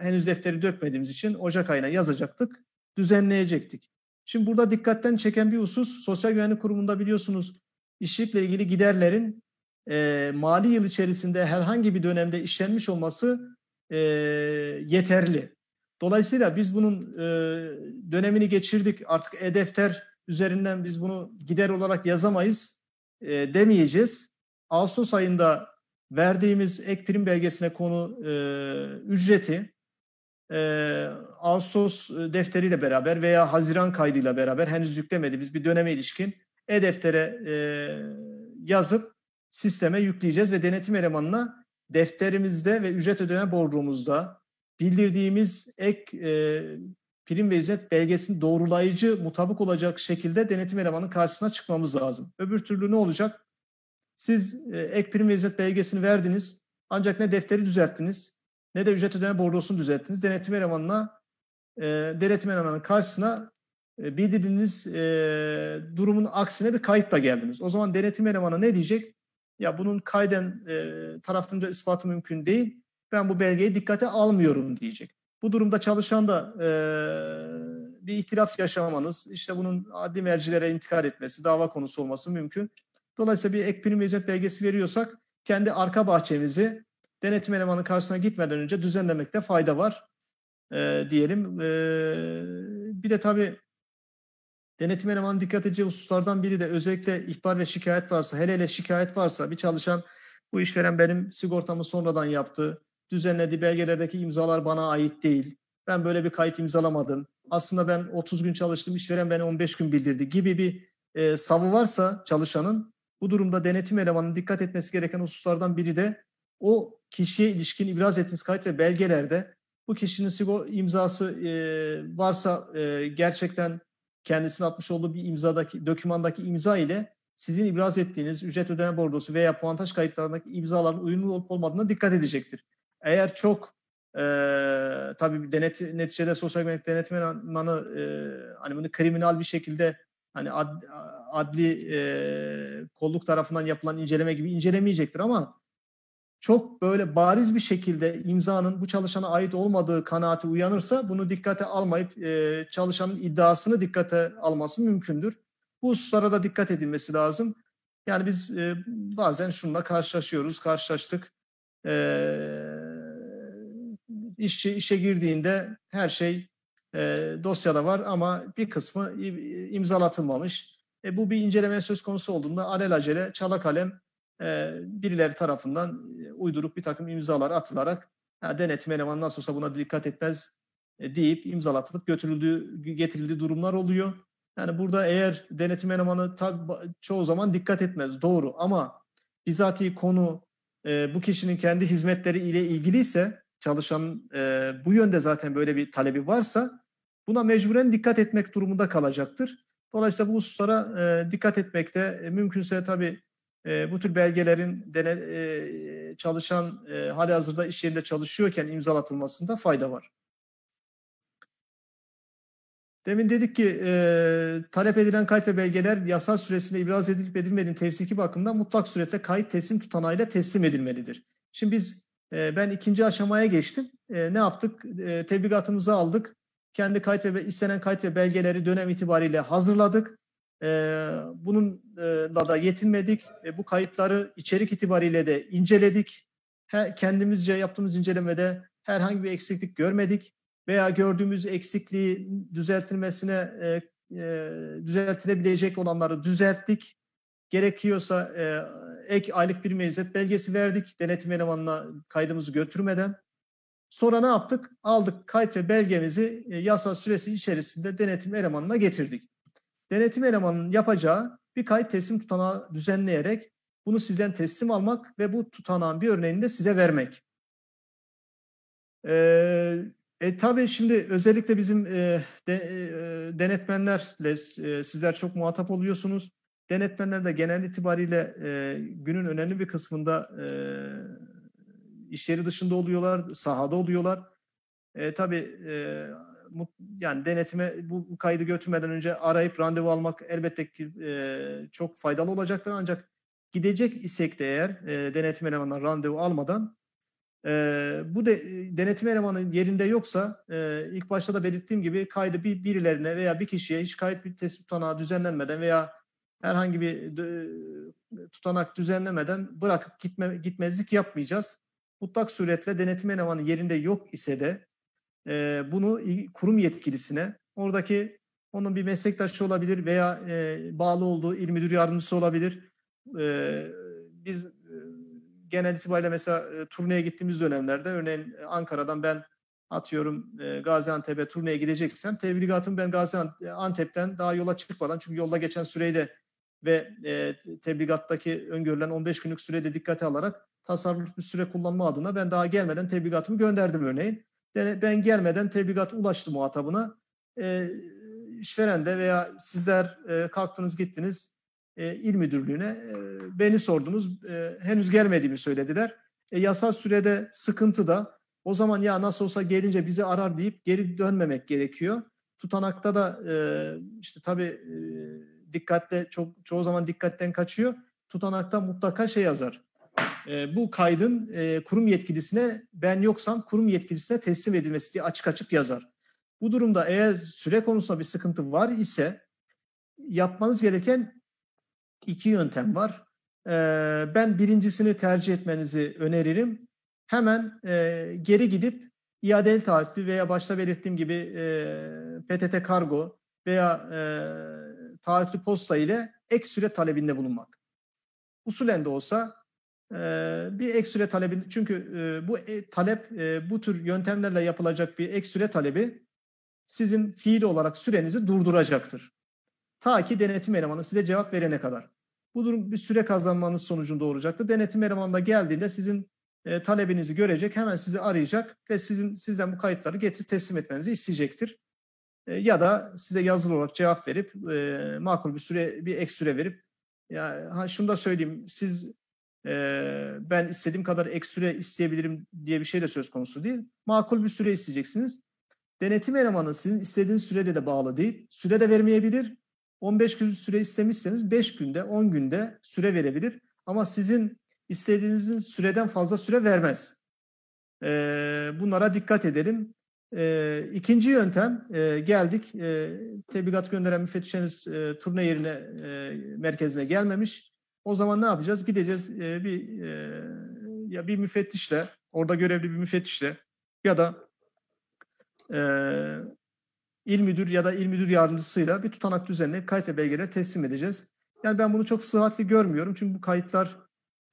henüz defteri dökmediğimiz için Ocak ayına yazacaktık, düzenleyecektik. Şimdi burada dikkatten çeken bir husus Sosyal Güvenlik Kurumu'nda biliyorsunuz işçilikle ilgili giderlerin e, mali yıl içerisinde herhangi bir dönemde işlenmiş olması e, yeterli. Dolayısıyla biz bunun e, dönemini geçirdik artık e-defter üzerinden biz bunu gider olarak yazamayız e, demeyeceğiz. Ağustos ayında verdiğimiz ek prim belgesine konu e, ücreti e, Ağustos defteriyle beraber veya Haziran kaydıyla beraber henüz yüklemedi. Biz bir döneme ilişkin e-deftere e, yazıp sisteme yükleyeceğiz ve denetim elemanına defterimizde ve ücret ödeme borcumuzda bildirdiğimiz ek e, prim ve ücret belgesini doğrulayıcı mutabık olacak şekilde denetim elemanının karşısına çıkmamız lazım. Öbür türlü ne olacak? Siz ek prim ve ücret belgesini verdiniz ancak ne defteri düzelttiniz ne de ücret ödeme bordosunu düzelttiniz. Denetim elemanına e, denetim elemanının karşısına e, bildirdiğiniz e, durumun aksine bir da geldiniz. O zaman denetim elemanı ne diyecek? Ya bunun kayden e, tarafımca ispatı mümkün değil. Ben bu belgeyi dikkate almıyorum diyecek. Bu durumda çalışan da e, bir itiraf yaşamanız, işte bunun adli mercilere intikal etmesi, dava konusu olması mümkün. Dolayısıyla bir ek prim ve hizmet belgesi veriyorsak kendi arka bahçemizi denetim elemanı karşısına gitmeden önce düzenlemekte fayda var e, diyelim. E, bir de tabii denetim elemanı dikkat edeceği hususlardan biri de özellikle ihbar ve şikayet varsa, hele hele şikayet varsa bir çalışan bu işveren benim sigortamı sonradan yaptı, düzenledi, belgelerdeki imzalar bana ait değil, ben böyle bir kayıt imzalamadım, aslında ben 30 gün çalıştım, işveren beni 15 gün bildirdi gibi bir e, savı varsa çalışanın bu durumda denetim elemanının dikkat etmesi gereken hususlardan biri de o kişiye ilişkin ibraz ettiğiniz kayıt ve belgelerde bu kişinin sigor imzası e, varsa e, gerçekten kendisinin atmış olduğu bir imzadaki dokümandaki imza ile sizin ibraz ettiğiniz ücret ödeme bordosu veya puantaj kayıtlarındaki imzaların uyumlu olup olmadığına dikkat edecektir. Eğer çok e, tabii denet, neticede sosyal güvenlik denetmeni e, hani bunu kriminal bir şekilde hani ad, adli e, kolluk tarafından yapılan inceleme gibi incelemeyecektir ama çok böyle bariz bir şekilde imzanın bu çalışana ait olmadığı kanaati uyanırsa bunu dikkate almayıp e, çalışanın iddiasını dikkate alması mümkündür. Bu hususlara da dikkat edilmesi lazım. Yani biz e, bazen şununla karşılaşıyoruz, karşılaştık. E, işçi işe girdiğinde her şey e, dosyada var ama bir kısmı imzalatılmamış. E, bu bir inceleme söz konusu olduğunda alelacele çala kalem e, birileri tarafından e, uydurup bir takım imzalar atılarak ya denetim elemanı nasıl olsa buna dikkat etmez e, deyip imzalatılıp götürüldüğü, getirildiği durumlar oluyor. Yani burada eğer denetim elemanı çoğu zaman dikkat etmez doğru ama bizatihi konu e, bu kişinin kendi hizmetleri ile ilgiliyse çalışan bu yönde zaten böyle bir talebi varsa buna mecburen dikkat etmek durumunda kalacaktır. Dolayısıyla bu hususlara dikkat etmekte e, mümkünse tabii e, bu tür belgelerin dene, e, çalışan e, hali hazırda iş yerinde çalışıyorken imzalatılmasında fayda var. Demin dedik ki e, talep edilen kayıt ve belgeler yasal süresinde ibraz edilip edilmediğinin tevsiki bakımından mutlak surette kayıt teslim tutanağıyla teslim edilmelidir. Şimdi biz e, ben ikinci aşamaya geçtim. E, ne yaptık? E, tebligatımızı aldık. Kendi kayıt ve istenen kayıt ve belgeleri dönem itibariyle hazırladık. E, bununla da yetinmedik. E, bu kayıtları içerik itibariyle de inceledik. kendimizce yaptığımız incelemede herhangi bir eksiklik görmedik veya gördüğümüz eksikliği düzeltilmesine e, e, düzeltilebilecek olanları düzelttik. Gerekiyorsa ek aylık bir mevzet belgesi verdik denetim elemanına kaydımızı götürmeden. Sonra ne yaptık? Aldık kayıt ve belgemizi yasa süresi içerisinde denetim elemanına getirdik denetim elemanının yapacağı bir kayıt teslim tutanağı düzenleyerek bunu sizden teslim almak ve bu tutanağın bir örneğini de size vermek. Ee, e, tabii şimdi özellikle bizim e, de, e, denetmenlerle e, sizler çok muhatap oluyorsunuz. Denetmenler de genel itibariyle e, günün önemli bir kısmında e, iş yeri dışında oluyorlar, sahada oluyorlar. E, tabii e, yani denetime bu kaydı götürmeden önce arayıp randevu almak elbette ki e, çok faydalı olacaktır. Ancak gidecek isek de eğer e, denetim elemanından randevu almadan e, bu de, e, denetim elemanı yerinde yoksa e, ilk başta da belirttiğim gibi kaydı bir birilerine veya bir kişiye hiç kayıt bir tespit tutanağı düzenlenmeden veya herhangi bir e, tutanak düzenlemeden bırakıp gitme, gitmezlik yapmayacağız. Mutlak suretle denetim elemanı yerinde yok ise de e, bunu kurum yetkilisine, oradaki onun bir meslektaşı olabilir veya e, bağlı olduğu il müdür yardımcısı olabilir. E, biz e, genel itibariyle mesela e, turneye gittiğimiz dönemlerde örneğin Ankara'dan ben atıyorum e, Gaziantep'e turneye gideceksem tebligatımı ben Gaziantep'ten daha yola çıkmadan çünkü yolda geçen süreyi de ve e, tebligattaki öngörülen 15 günlük sürede dikkate alarak tasarruflu süre kullanma adına ben daha gelmeden tebligatımı gönderdim örneğin. Ben gelmeden tebligat ulaştı muhatabına. E, işverende veya sizler e, kalktınız gittiniz e, il müdürlüğüne e, beni sordunuz. E, henüz gelmediğimi söylediler. E, yasal sürede sıkıntı da o zaman ya nasıl olsa gelince bizi arar deyip geri dönmemek gerekiyor. Tutanakta da e, işte tabii e, dikkatle çok çoğu zaman dikkatten kaçıyor. Tutanakta mutlaka şey yazar. Ee, bu kaydın e, kurum yetkilisine ben yoksam kurum yetkilisine teslim edilmesi diye açık açık yazar. Bu durumda eğer süre konusunda bir sıkıntı var ise yapmanız gereken iki yöntem var. Ee, ben birincisini tercih etmenizi öneririm. Hemen e, geri gidip iadeli taahhütlü veya başta belirttiğim gibi e, PTT kargo veya e, taahhütlü posta ile ek süre talebinde bulunmak. Usulen de olsa bir ek süre talebi çünkü bu e, talep bu tür yöntemlerle yapılacak bir ek süre talebi sizin fiili olarak sürenizi durduracaktır. Ta ki denetim elemanı size cevap verene kadar. Bu durum bir süre kazanmanız sonucunu doğuracaktır. Denetim elemanı da geldiğinde sizin talebinizi görecek, hemen sizi arayacak ve sizin sizden bu kayıtları getirip teslim etmenizi isteyecektir. Ya da size yazılı olarak cevap verip makul bir süre bir ek süre verip ya şunu da söyleyeyim siz ben istediğim kadar ek süre isteyebilirim diye bir şey de söz konusu değil. Makul bir süre isteyeceksiniz. Denetim elemanı sizin istediğiniz sürede de bağlı değil. Süre de vermeyebilir. 15 gün süre istemişseniz 5 günde 10 günde süre verebilir. Ama sizin istediğinizin süreden fazla süre vermez. bunlara dikkat edelim. İkinci yöntem geldik. E, tebligat gönderen müfettişeniz turne yerine e, merkezine gelmemiş. O zaman ne yapacağız? Gideceğiz e, bir e, ya bir müfettişle, orada görevli bir müfettişle ya da e, il müdür ya da il müdür yardımcısıyla bir tutanak düzenleyip kayıt ve belgeleri teslim edeceğiz. Yani ben bunu çok sıhhatli görmüyorum. Çünkü bu kayıtlar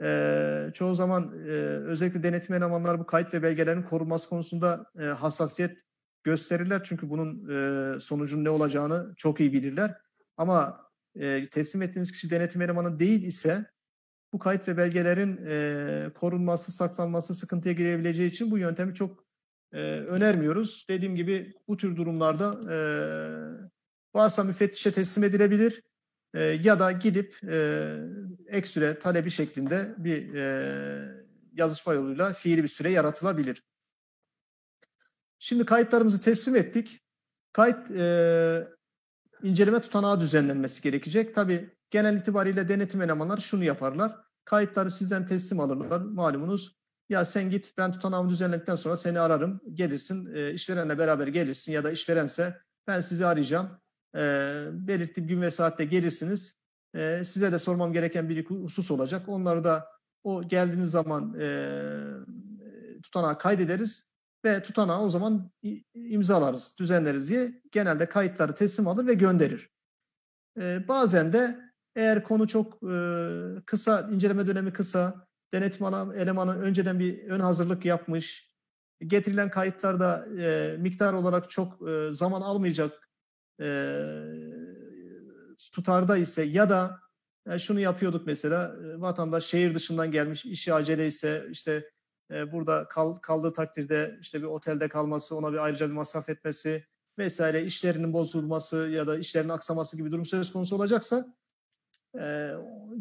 e, çoğu zaman e, özellikle denetim elemanları bu kayıt ve belgelerin korunması konusunda e, hassasiyet gösterirler. Çünkü bunun e, sonucun ne olacağını çok iyi bilirler. Ama e, teslim ettiğiniz kişi denetim elemanı değil ise bu kayıt ve belgelerin e, korunması, saklanması sıkıntıya girebileceği için bu yöntemi çok e, önermiyoruz. Dediğim gibi bu tür durumlarda e, varsa müfettişe teslim edilebilir e, ya da gidip e, ek süre talebi şeklinde bir e, yazışma yoluyla fiili bir süre yaratılabilir. Şimdi kayıtlarımızı teslim ettik. Kayıt e, inceleme tutanağı düzenlenmesi gerekecek. Tabii genel itibariyle denetim elemanları şunu yaparlar. Kayıtları sizden teslim alırlar malumunuz. Ya sen git ben tutanağımı düzenledikten sonra seni ararım. Gelirsin e, işverenle beraber gelirsin ya da işverense ben sizi arayacağım. E, belirttiğim gün ve saatte gelirsiniz. E, size de sormam gereken bir husus olacak. Onları da o geldiğiniz zaman e, tutanağa kaydederiz ve tutanağı o zaman imzalarız, düzenleriz diye genelde kayıtları teslim alır ve gönderir. E, bazen de eğer konu çok e, kısa, inceleme dönemi kısa, denetim elemanı önceden bir ön hazırlık yapmış, getirilen kayıtlarda e, miktar olarak çok e, zaman almayacak e, tutarda ise ya da yani e, şunu yapıyorduk mesela e, vatandaş şehir dışından gelmiş işi acele ise işte ee, burada kal, kaldığı takdirde işte bir otelde kalması, ona bir ayrıca bir masraf etmesi vesaire işlerinin bozulması ya da işlerinin aksaması gibi durum söz konusu olacaksa e,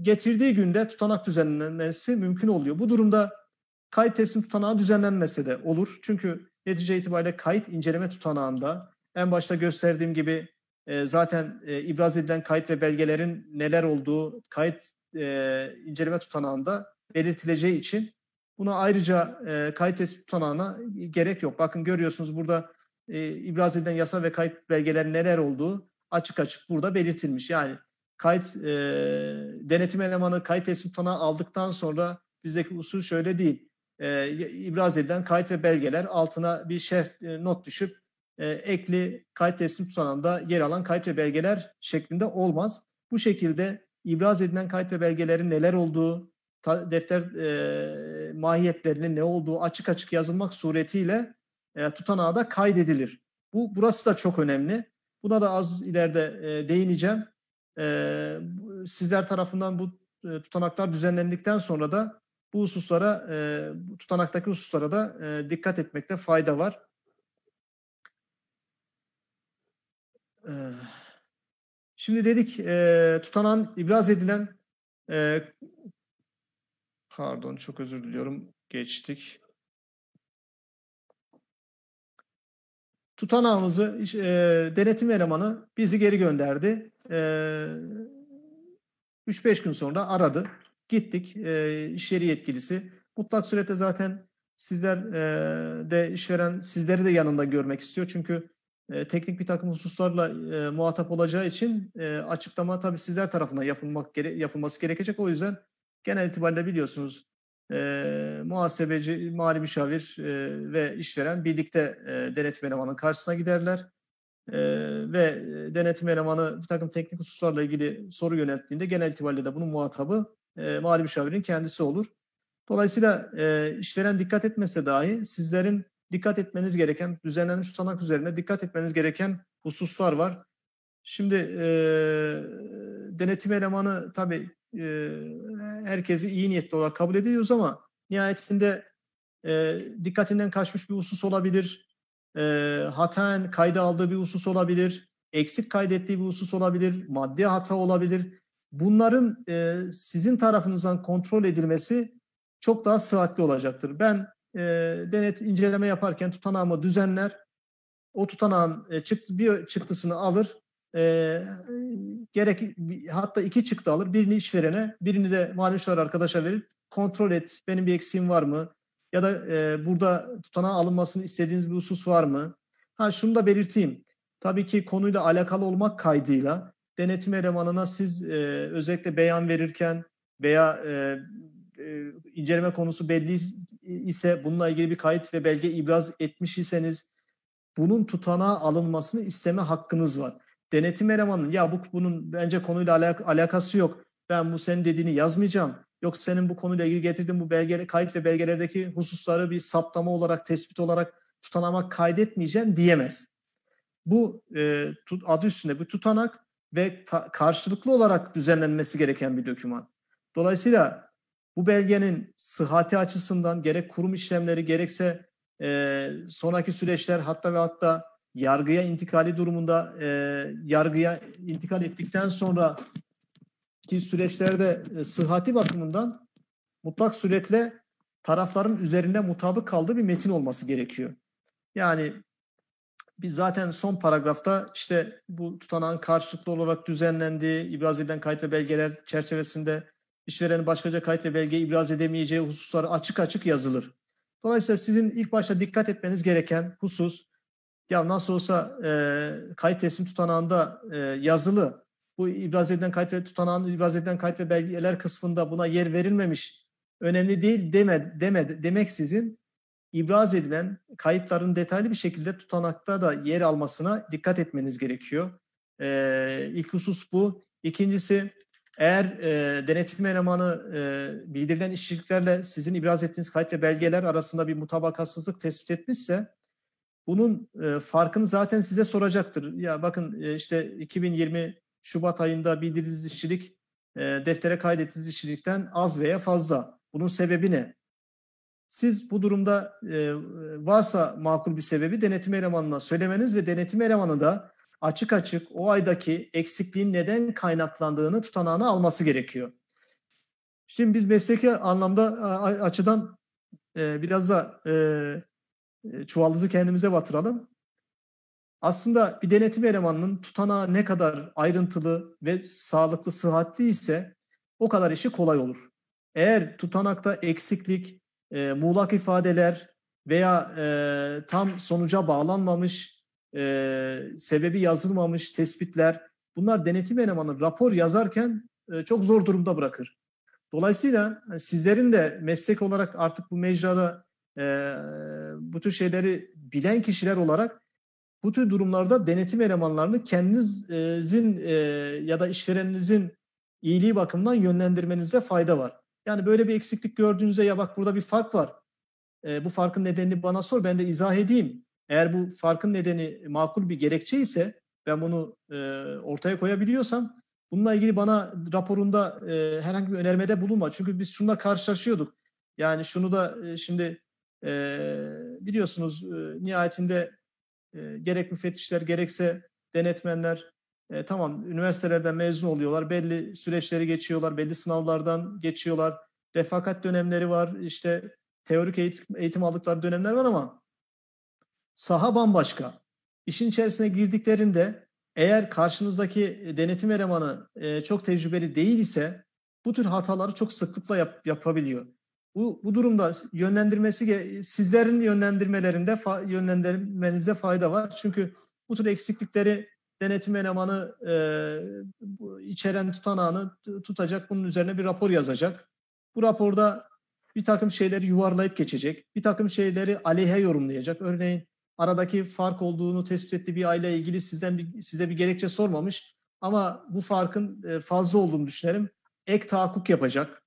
getirdiği günde tutanak düzenlenmesi mümkün oluyor. Bu durumda kayıt teslim tutanağı düzenlenmese de olur. Çünkü netice itibariyle kayıt inceleme tutanağında en başta gösterdiğim gibi e, zaten e, ibraz edilen kayıt ve belgelerin neler olduğu kayıt e, inceleme tutanağında belirtileceği için Buna ayrıca e, kayıt tespit tutanağına gerek yok. Bakın görüyorsunuz burada e, ibraz edilen yasa ve kayıt belgeler neler olduğu açık açık burada belirtilmiş. Yani kayıt e, denetim elemanı kayıt tespit tutanağı aldıktan sonra bizdeki usul şöyle değil. E, ibraz edilen kayıt ve belgeler altına bir şerh e, not düşüp e, ekli kayıt teslim tutanağında yer alan kayıt ve belgeler şeklinde olmaz. Bu şekilde ibraz edilen kayıt ve belgelerin neler olduğu, ta, defter e, mahiyetlerinin ne olduğu açık açık yazılmak suretiyle e, tutanağa da kaydedilir. Bu burası da çok önemli. Buna da az ileride e, değineceğim. E, sizler tarafından bu e, tutanaklar düzenlendikten sonra da bu hususlara, e, tutanaktaki hususlara da e, dikkat etmekte fayda var. E, şimdi dedik e, tutanan ibraz edilen e, Pardon çok özür diliyorum. Geçtik. Tutanağımızı e, denetim elemanı bizi geri gönderdi. E, 3-5 gün sonra aradı. Gittik e, iş yeri yetkilisi. Mutlak surette zaten sizler e, de işveren sizleri de yanında görmek istiyor. Çünkü e, teknik bir takım hususlarla e, muhatap olacağı için e, açıklama tabii sizler tarafından yapılmak gere yapılması gerekecek. O yüzden Genel itibariyle biliyorsunuz e, muhasebeci, mali müşavir e, ve işveren birlikte e, denetim elemanının karşısına giderler. E, ve denetim elemanı bir takım teknik hususlarla ilgili soru yönelttiğinde genel itibariyle de bunun muhatabı e, mali müşavirin kendisi olur. Dolayısıyla e, işveren dikkat etmese dahi sizlerin dikkat etmeniz gereken, düzenlenmiş tutanak üzerine dikkat etmeniz gereken hususlar var. Şimdi e, denetim elemanı tabii e, herkesi iyi niyetli olarak kabul ediyoruz ama nihayetinde e, dikkatinden kaçmış bir husus olabilir. E, hataen kayda aldığı bir husus olabilir. Eksik kaydettiği bir husus olabilir. Maddi hata olabilir. Bunların e, sizin tarafınızdan kontrol edilmesi çok daha sıhhatli olacaktır. Ben e, denet inceleme yaparken tutanağımı düzenler, o tutanağın e, çıktı, bir çıktısını alır, e, gerek hatta iki çıktı alır. Birini işverene, birini de mali müşavir arkadaşa verir. Kontrol et. Benim bir eksiğim var mı? Ya da e, burada tutanağa alınmasını istediğiniz bir husus var mı? Ha şunu da belirteyim. Tabii ki konuyla alakalı olmak kaydıyla denetim elemanına siz e, özellikle beyan verirken veya e, inceleme konusu belli ise bununla ilgili bir kayıt ve belge ibraz etmiş iseniz bunun tutanağa alınmasını isteme hakkınız var. Denetim elemanının ya bu bunun bence konuyla alak- alakası yok. Ben bu senin dediğini yazmayacağım. Yok senin bu konuyla ilgili getirdiğin bu belge, kayıt ve belgelerdeki hususları bir saptama olarak, tespit olarak tutanamak kaydetmeyeceğim diyemez. Bu e, tut, adı üstünde bir tutanak ve ta- karşılıklı olarak düzenlenmesi gereken bir doküman. Dolayısıyla bu belgenin sıhhati açısından gerek kurum işlemleri gerekse e, sonraki süreçler hatta ve hatta yargıya intikali durumunda e, yargıya intikal ettikten sonra ki süreçlerde e, sıhhati bakımından mutlak suretle tarafların üzerinde mutabık kaldığı bir metin olması gerekiyor. Yani biz zaten son paragrafta işte bu tutanağın karşılıklı olarak düzenlendiği, ibraz edilen kayıt ve belgeler çerçevesinde işverenin başkaca kayıt ve belge ibraz edemeyeceği hususları açık açık yazılır. Dolayısıyla sizin ilk başta dikkat etmeniz gereken husus ya nasıl olsa e, kayıt teslim tutanağında e, yazılı bu ibraz edilen kayıt ve tutanağın ibraz edilen kayıt ve belgeler kısmında buna yer verilmemiş önemli değil deme, deme, demek sizin ibraz edilen kayıtların detaylı bir şekilde tutanakta da yer almasına dikkat etmeniz gerekiyor. E, ilk husus bu. İkincisi eğer e, denetim elemanı e, bildirilen işçiliklerle sizin ibraz ettiğiniz kayıt ve belgeler arasında bir mutabakatsızlık tespit etmişse bunun e, farkını zaten size soracaktır. Ya bakın e, işte 2020 Şubat ayında bildirdiğiniz işçilik e, deftere kaydettiğiniz işçilikten az veya fazla. Bunun sebebi ne? Siz bu durumda e, varsa makul bir sebebi denetim elemanına söylemeniz ve denetim elemanı da açık açık o aydaki eksikliğin neden kaynaklandığını tutanağına alması gerekiyor. Şimdi biz mesleki anlamda açıdan e, biraz da e, çuvaldızı kendimize batıralım. Aslında bir denetim elemanının tutanağı ne kadar ayrıntılı ve sağlıklı, sıhhatli ise o kadar işi kolay olur. Eğer tutanakta eksiklik, e, muğlak ifadeler veya e, tam sonuca bağlanmamış, e, sebebi yazılmamış tespitler, bunlar denetim elemanı rapor yazarken e, çok zor durumda bırakır. Dolayısıyla sizlerin de meslek olarak artık bu mecrada e, bu tür şeyleri bilen kişiler olarak bu tür durumlarda denetim elemanlarını kendinizin e, ya da işvereninizin iyiliği bakımından yönlendirmenizde fayda var. Yani böyle bir eksiklik gördüğünüzde ya bak burada bir fark var. E, bu farkın nedenini bana sor ben de izah edeyim. Eğer bu farkın nedeni makul bir gerekçe ise ben bunu e, ortaya koyabiliyorsam bununla ilgili bana raporunda e, herhangi bir önermede bulunma. Çünkü biz şununla karşılaşıyorduk. Yani şunu da e, şimdi biliyorsunuz nihayetinde gerek müfettişler gerekse denetmenler tamam üniversitelerden mezun oluyorlar. Belli süreçleri geçiyorlar. Belli sınavlardan geçiyorlar. Refakat dönemleri var. işte teorik eğitim, eğitim aldıkları dönemler var ama saha bambaşka. İşin içerisine girdiklerinde eğer karşınızdaki denetim elemanı çok tecrübeli değil ise bu tür hataları çok sıklıkla yap, yapabiliyor. Bu, bu durumda yönlendirmesi sizlerin yönlendirmelerinde fa, yönlendirmenize fayda var. Çünkü bu tür eksiklikleri denetim elemanı e, içeren tutanağını tutacak, bunun üzerine bir rapor yazacak. Bu raporda bir takım şeyleri yuvarlayıp geçecek, bir takım şeyleri aleyhe yorumlayacak. Örneğin aradaki fark olduğunu tespit etti bir aile ilgili sizden bir, size bir gerekçe sormamış ama bu farkın e, fazla olduğunu düşünelim. Ek tahakkuk yapacak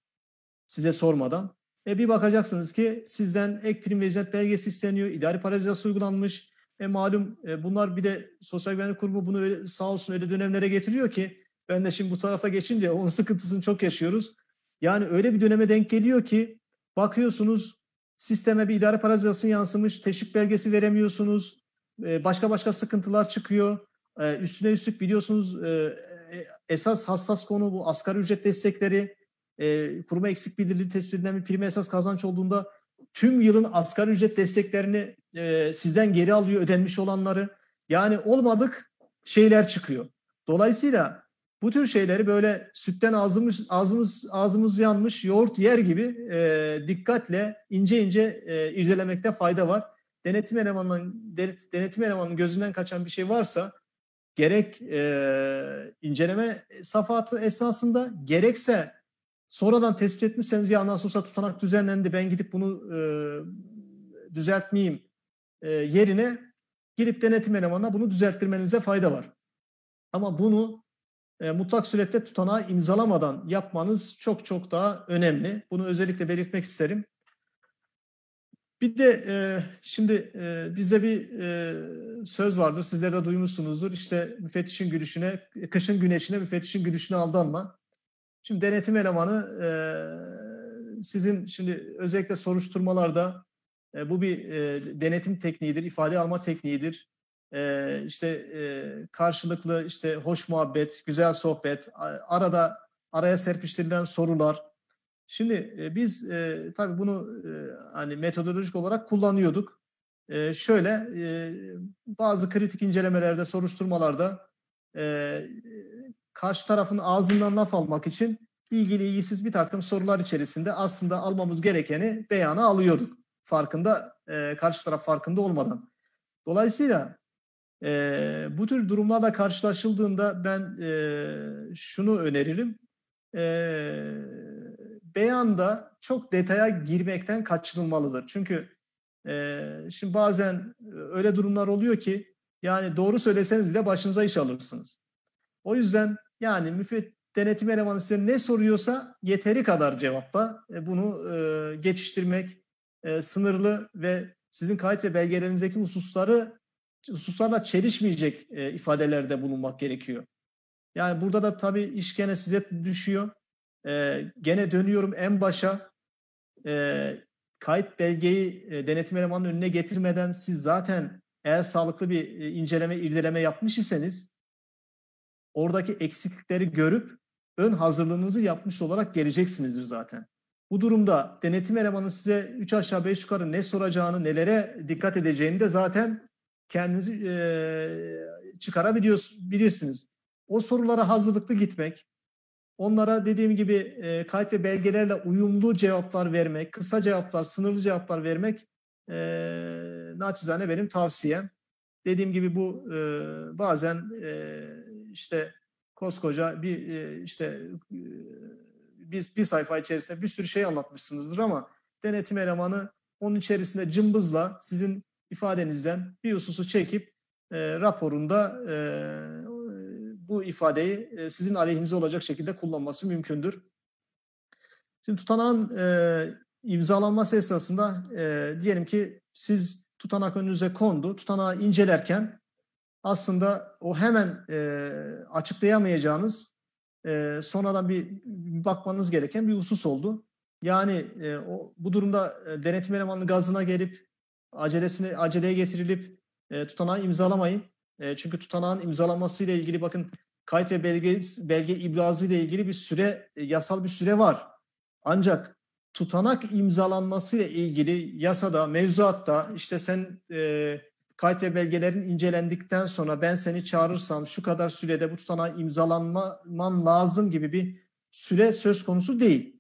size sormadan. E, bir bakacaksınız ki sizden ek prim ve ücret belgesi isteniyor. İdari paralizasyon uygulanmış. E, malum e, bunlar bir de Sosyal Güvenlik Kurumu bunu öyle, sağ olsun öyle dönemlere getiriyor ki ben de şimdi bu tarafa geçince onun sıkıntısını çok yaşıyoruz. Yani öyle bir döneme denk geliyor ki bakıyorsunuz sisteme bir idari paralizasyon yansımış, teşvik belgesi veremiyorsunuz, e, başka başka sıkıntılar çıkıyor. E, üstüne üstlük biliyorsunuz e, e esas hassas konu bu asgari ücret destekleri e, kuruma eksik bildirili tespit edilen bir prime esas kazanç olduğunda tüm yılın asgari ücret desteklerini e, sizden geri alıyor ödenmiş olanları. Yani olmadık şeyler çıkıyor. Dolayısıyla bu tür şeyleri böyle sütten ağzımız ağzımız ağzımız yanmış yoğurt yer gibi e, dikkatle ince ince e, irdelemekte fayda var. Denetim elemanının denetim elemanının gözünden kaçan bir şey varsa gerek e, inceleme safhatı esnasında gerekse Sonradan tespit etmişseniz ya anasusa tutanak düzenlendi ben gidip bunu e, düzeltmeyeyim e, yerine gidip denetim elemanına bunu düzelttirmenize fayda var. Ama bunu e, mutlak surette tutanağı imzalamadan yapmanız çok çok daha önemli. Bunu özellikle belirtmek isterim. Bir de e, şimdi e, bizde bir e, söz vardır, sizler de duymuşsunuzdur. İşte müfettişin gülüşüne, kışın güneşine, müfettişin gülüşüne aldanma. Şimdi denetim elemanı e, sizin şimdi özellikle soruşturmalarda e, bu bir e, denetim tekniğidir, ifade alma tekniğidir. E, işte e, karşılıklı işte hoş muhabbet, güzel sohbet, arada araya serpiştirilen sorular. Şimdi e, biz e, tabii bunu e, hani metodolojik olarak kullanıyorduk. E, şöyle e, bazı kritik incelemelerde, soruşturmalarda e, karşı tarafın ağzından laf almak için ilgili ilgisiz bir takım sorular içerisinde aslında almamız gerekeni beyana alıyorduk. Farkında, e, karşı taraf farkında olmadan. Dolayısıyla e, bu tür durumlarla karşılaşıldığında ben e, şunu öneririm. E, beyanda çok detaya girmekten kaçınılmalıdır. Çünkü e, şimdi bazen e, öyle durumlar oluyor ki yani doğru söyleseniz bile başınıza iş alırsınız. O yüzden yani müfettiş denetim elemanı size ne soruyorsa yeteri kadar cevapla. E, bunu e, geçiştirmek e, sınırlı ve sizin kayıt ve belgelerinizdeki hususları hususlarla çelişmeyecek e, ifadelerde bulunmak gerekiyor. Yani burada da tabii iş gene size düşüyor. E, gene dönüyorum en başa. E, kayıt belgeyi e, denetim elemanının önüne getirmeden siz zaten eğer sağlıklı bir e, inceleme, irdeleme yapmış iseniz Oradaki eksiklikleri görüp ön hazırlığınızı yapmış olarak geleceksinizdir zaten. Bu durumda denetim elemanı size 3 aşağı 5 yukarı ne soracağını, nelere dikkat edeceğini de zaten kendinizi e, çıkarabilirsiniz. O sorulara hazırlıklı gitmek, onlara dediğim gibi e, kayıt ve belgelerle uyumlu cevaplar vermek, kısa cevaplar, sınırlı cevaplar vermek e, naçizane benim tavsiyem. Dediğim gibi bu e, bazen e, işte koskoca bir e, işte e, biz bir sayfa içerisinde bir sürü şey anlatmışsınızdır ama denetim elemanı onun içerisinde cımbızla sizin ifadenizden bir hususu çekip e, raporunda e, bu ifadeyi e, sizin aleyhinize olacak şekilde kullanması mümkündür. Şimdi tutanağın e, imzalanması esnasında e, diyelim ki siz tutanak önünüze kondu. Tutanağı incelerken aslında o hemen e, açıklayamayacağınız e, sonradan bir, bakmanız gereken bir husus oldu. Yani e, o, bu durumda e, denetim elemanı gazına gelip acelesine aceleye getirilip e, tutanağı imzalamayın. E, çünkü tutanağın imzalanması ile ilgili bakın kayıt ve belge, belge iblazı ile ilgili bir süre e, yasal bir süre var. Ancak tutanak imzalanması ile ilgili yasada, mevzuatta işte sen e, Kayıt ve belgelerin incelendikten sonra ben seni çağırırsam şu kadar sürede bu tutanağa imzalanman lazım gibi bir süre söz konusu değil.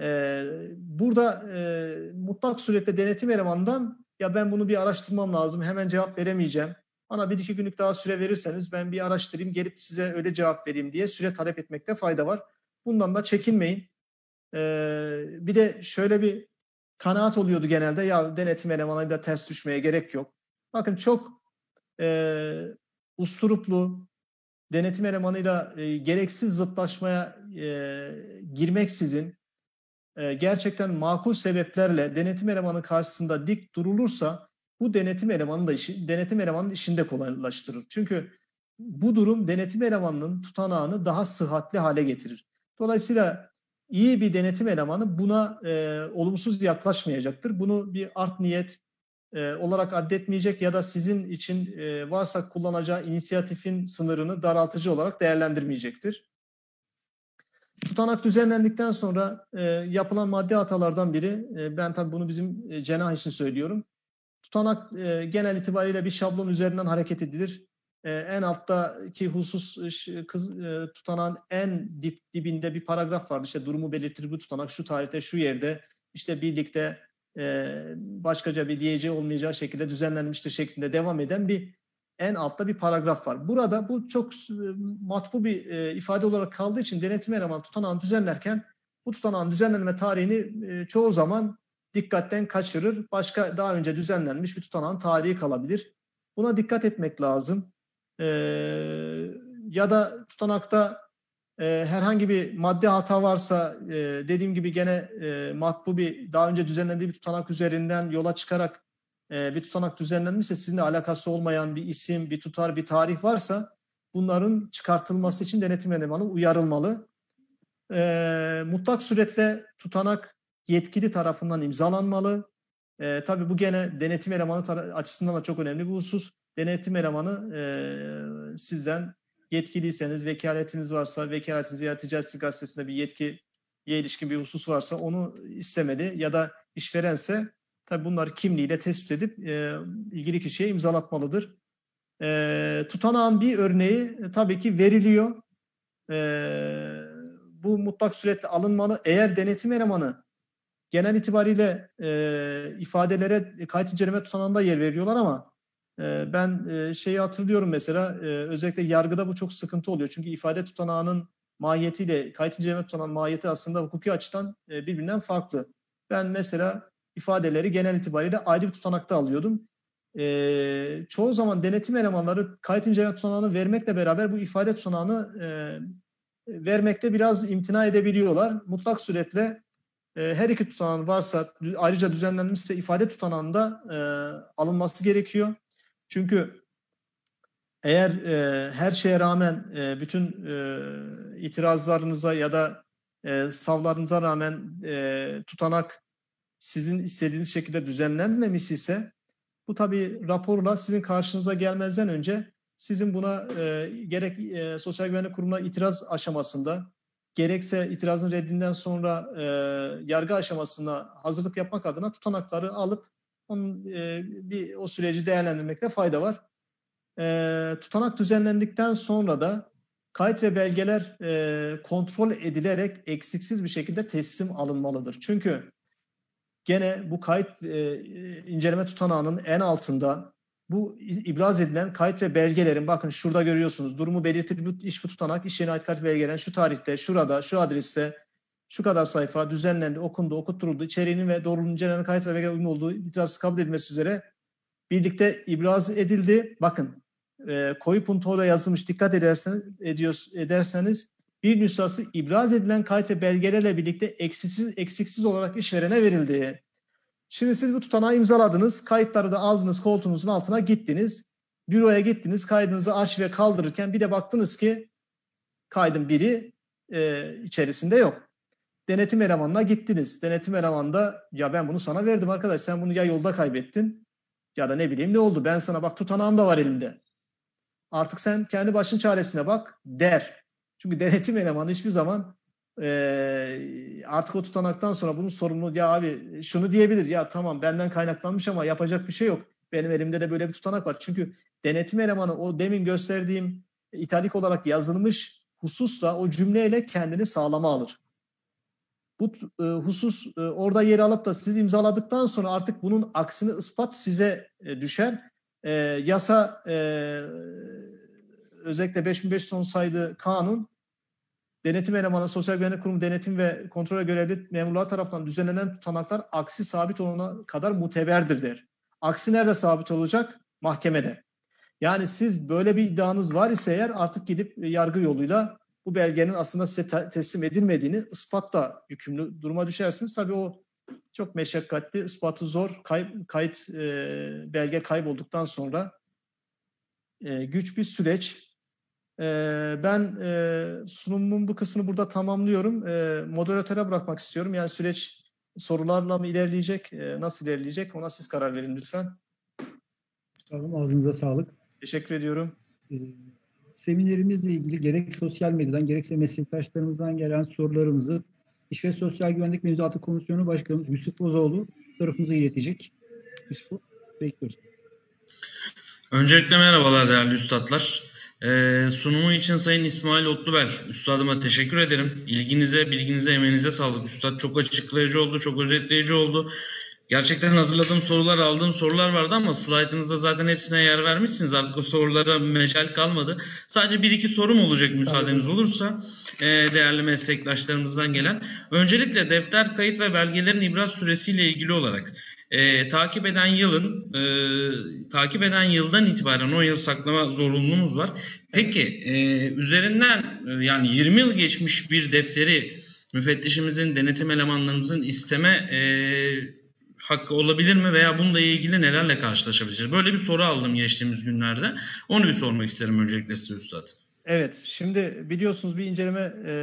Ee, burada e, mutlak suretle denetim elemandan ya ben bunu bir araştırmam lazım hemen cevap veremeyeceğim. Bana bir iki günlük daha süre verirseniz ben bir araştırayım gelip size öyle cevap vereyim diye süre talep etmekte fayda var. Bundan da çekinmeyin. Ee, bir de şöyle bir kanaat oluyordu genelde ya denetim elemanı da ters düşmeye gerek yok. Bakın çok e, usturuplu, denetim elemanıyla e, gereksiz zıtlaşmaya e, girmeksizin e, gerçekten makul sebeplerle denetim elemanı karşısında dik durulursa bu denetim elemanı da işi, denetim elemanının işinde kolaylaştırır. Çünkü bu durum denetim elemanının tutanağını daha sıhhatli hale getirir. Dolayısıyla iyi bir denetim elemanı buna e, olumsuz yaklaşmayacaktır. Bunu bir art niyet, e, olarak addetmeyecek ya da sizin için e, varsa kullanacağı inisiyatifin sınırını daraltıcı olarak değerlendirmeyecektir. Tutanak düzenlendikten sonra e, yapılan maddi hatalardan biri, e, ben tabii bunu bizim e, cenah için söylüyorum. Tutanak e, genel itibariyle bir şablon üzerinden hareket edilir. E, en alttaki husus e, kız, e, tutanağın en dip dibinde bir paragraf vardı. İşte durumu belirtir bu tutanak şu tarihte şu yerde işte birlikte e, başkaca bir diyeceği olmayacağı şekilde düzenlenmiştir şeklinde devam eden bir en altta bir paragraf var. Burada bu çok e, matbu bir e, ifade olarak kaldığı için denetim elemanı tutanağını düzenlerken bu tutanağın düzenlenme tarihini e, çoğu zaman dikkatten kaçırır. Başka daha önce düzenlenmiş bir tutanağın tarihi kalabilir. Buna dikkat etmek lazım. E, ya da tutanakta ee, herhangi bir madde hata varsa e, dediğim gibi gene e, matbu bir daha önce düzenlendiği bir tutanak üzerinden yola çıkarak e, bir tutanak düzenlenmişse sizinle alakası olmayan bir isim, bir tutar, bir tarih varsa bunların çıkartılması için denetim elemanı uyarılmalı. Ee, mutlak suretle tutanak yetkili tarafından imzalanmalı. E, tabii bu gene denetim elemanı açısından da çok önemli bir husus. Denetim elemanı e, sizden yetkiliyseniz, vekaletiniz varsa, vekaletinizi ya ticaret gazetesinde bir yetkiye ilişkin bir husus varsa onu istemedi. ya da işverense tabii bunları kimliğiyle de tespit edip e, ilgili kişiye imzalatmalıdır. E, tutanağın bir örneği e, tabii ki veriliyor. E, bu mutlak suretle alınmalı. Eğer denetim elemanı genel itibariyle e, ifadelere kayıt inceleme tutanağında yer veriyorlar ama ben şeyi hatırlıyorum mesela özellikle yargıda bu çok sıkıntı oluyor. Çünkü ifade tutanağının mahiyetiyle kayıt inceleme tutanan mahiyeti aslında hukuki açıdan birbirinden farklı. Ben mesela ifadeleri genel itibariyle ayrı bir tutanakta alıyordum. çoğu zaman denetim elemanları kayıt inceleme tutanağını vermekle beraber bu ifade tutanağını vermekte biraz imtina edebiliyorlar. Mutlak suretle her iki tutanağın varsa ayrıca düzenlenmişse ifade tutanağında alınması gerekiyor. Çünkü eğer e, her şeye rağmen e, bütün e, itirazlarınıza ya da e, savlarınıza rağmen e, tutanak sizin istediğiniz şekilde düzenlenmemiş ise bu tabii raporla sizin karşınıza gelmezden önce sizin buna e, gerek e, Sosyal Güvenlik Kurumu'na itiraz aşamasında gerekse itirazın reddinden sonra e, yargı aşamasına hazırlık yapmak adına tutanakları alıp onun e, bir o süreci değerlendirmekte fayda var. E, tutanak düzenlendikten sonra da kayıt ve belgeler e, kontrol edilerek eksiksiz bir şekilde teslim alınmalıdır. Çünkü gene bu kayıt e, inceleme tutanağının en altında bu ibraz edilen kayıt ve belgelerin bakın şurada görüyorsunuz durumu belirtili iş bu tutanak iş yerine ait kayıt belgelerin şu tarihte, şurada, şu adreste şu kadar sayfa düzenlendi, okundu, okutturuldu, içeriğinin ve doğruluğunun incelenen kayıt ve belgeler uyumlu olduğu itirazsız kabul edilmesi üzere birlikte ibraz edildi. Bakın e, koyu puntoyla yazılmış dikkat ederseniz, ediyoruz, ederseniz bir nüshası ibraz edilen kayıt ve belgelerle birlikte eksiksiz, eksiksiz olarak işverene verildi. Şimdi siz bu tutanağı imzaladınız, kayıtları da aldınız, koltuğunuzun altına gittiniz. Büroya gittiniz, kaydınızı arşive kaldırırken bir de baktınız ki kaydın biri e, içerisinde yok. Denetim elemanına gittiniz. Denetim elemanı da ya ben bunu sana verdim arkadaş sen bunu ya yolda kaybettin ya da ne bileyim ne oldu ben sana bak tutanağım da var elimde. Artık sen kendi başın çaresine bak der. Çünkü [laughs] denetim elemanı hiçbir zaman e, artık o tutanaktan sonra bunun sorumluluğu ya abi şunu diyebilir ya tamam benden kaynaklanmış ama yapacak bir şey yok. Benim elimde de böyle bir tutanak var. Çünkü denetim elemanı o demin gösterdiğim italik olarak yazılmış hususla o cümleyle kendini sağlama alır. Bu e, husus e, orada yer alıp da siz imzaladıktan sonra artık bunun aksini ispat size e, düşer. E, yasa e, özellikle 5500 son sayılı kanun denetim elemanı, sosyal güvenlik kurumu denetim ve kontrole görevli memurlar tarafından düzenlenen tutanaklar aksi sabit olana kadar muteberdir der. Aksi nerede sabit olacak? Mahkemede. Yani siz böyle bir iddianız var ise eğer artık gidip yargı yoluyla bu belgenin aslında size teslim edilmediğini ispatla yükümlü duruma düşersiniz. Tabii o çok meşakkatli, ispatı zor. Kay, kayıt e, belge kaybolduktan sonra e, güç bir süreç. E, ben e, sunumumun bu kısmını burada tamamlıyorum. E, moderatöre bırakmak istiyorum. Yani süreç sorularla mı ilerleyecek, e, nasıl ilerleyecek ona siz karar verin lütfen. Sağ olun, ağzınıza sağlık. Teşekkür ediyorum. Ee, seminerimizle ilgili gerek sosyal medyadan gerekse meslektaşlarımızdan gelen sorularımızı İş ve Sosyal Güvenlik Mevzuatı Komisyonu Başkanı Yusuf Bozoğlu tarafımıza iletecek. Yusuf, bekliyoruz. Öncelikle merhabalar değerli üstadlar. Ee, sunumu için Sayın İsmail Otlubel üstadıma teşekkür ederim. İlginize, bilginize, emeğinize sağlık üstad. Çok açıklayıcı oldu, çok özetleyici oldu. Gerçekten hazırladığım sorular, aldığım sorular vardı ama slaytınızda zaten hepsine yer vermişsiniz. Artık o sorulara mecal kalmadı. Sadece bir iki sorum olacak müsaadeniz olursa e, değerli meslektaşlarımızdan gelen. Öncelikle defter kayıt ve belgelerin ibraz süresiyle ilgili olarak e, takip eden yılın e, takip eden yıldan itibaren o yıl saklama zorunluluğumuz var. Peki e, üzerinden e, yani 20 yıl geçmiş bir defteri müfettişimizin, denetim elemanlarımızın isteme e, hakkı olabilir mi veya bununla ilgili nelerle karşılaşabiliriz? Böyle bir soru aldım geçtiğimiz günlerde. Onu bir sormak isterim öncelikle size Üstad. Evet, şimdi biliyorsunuz bir inceleme e,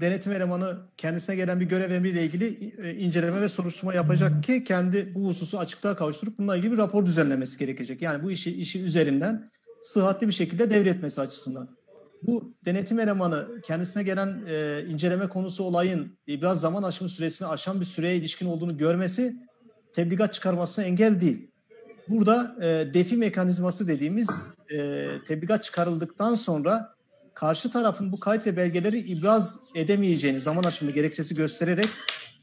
denetim elemanı kendisine gelen bir görev emriyle ilgili e, inceleme ve soruşturma yapacak ki kendi bu hususu açıklığa kavuşturup bununla ilgili bir rapor düzenlemesi gerekecek. Yani bu işi işi üzerinden sıhhatli bir şekilde devretmesi açısından bu denetim elemanı kendisine gelen e, inceleme konusu olayın biraz zaman aşımı süresini aşan bir süreye ilişkin olduğunu görmesi tebligat çıkarmasına engel değil. Burada e, defi mekanizması dediğimiz e, tebligat çıkarıldıktan sonra karşı tarafın bu kayıt ve belgeleri ibraz edemeyeceğini, zaman aşımı gerekçesi göstererek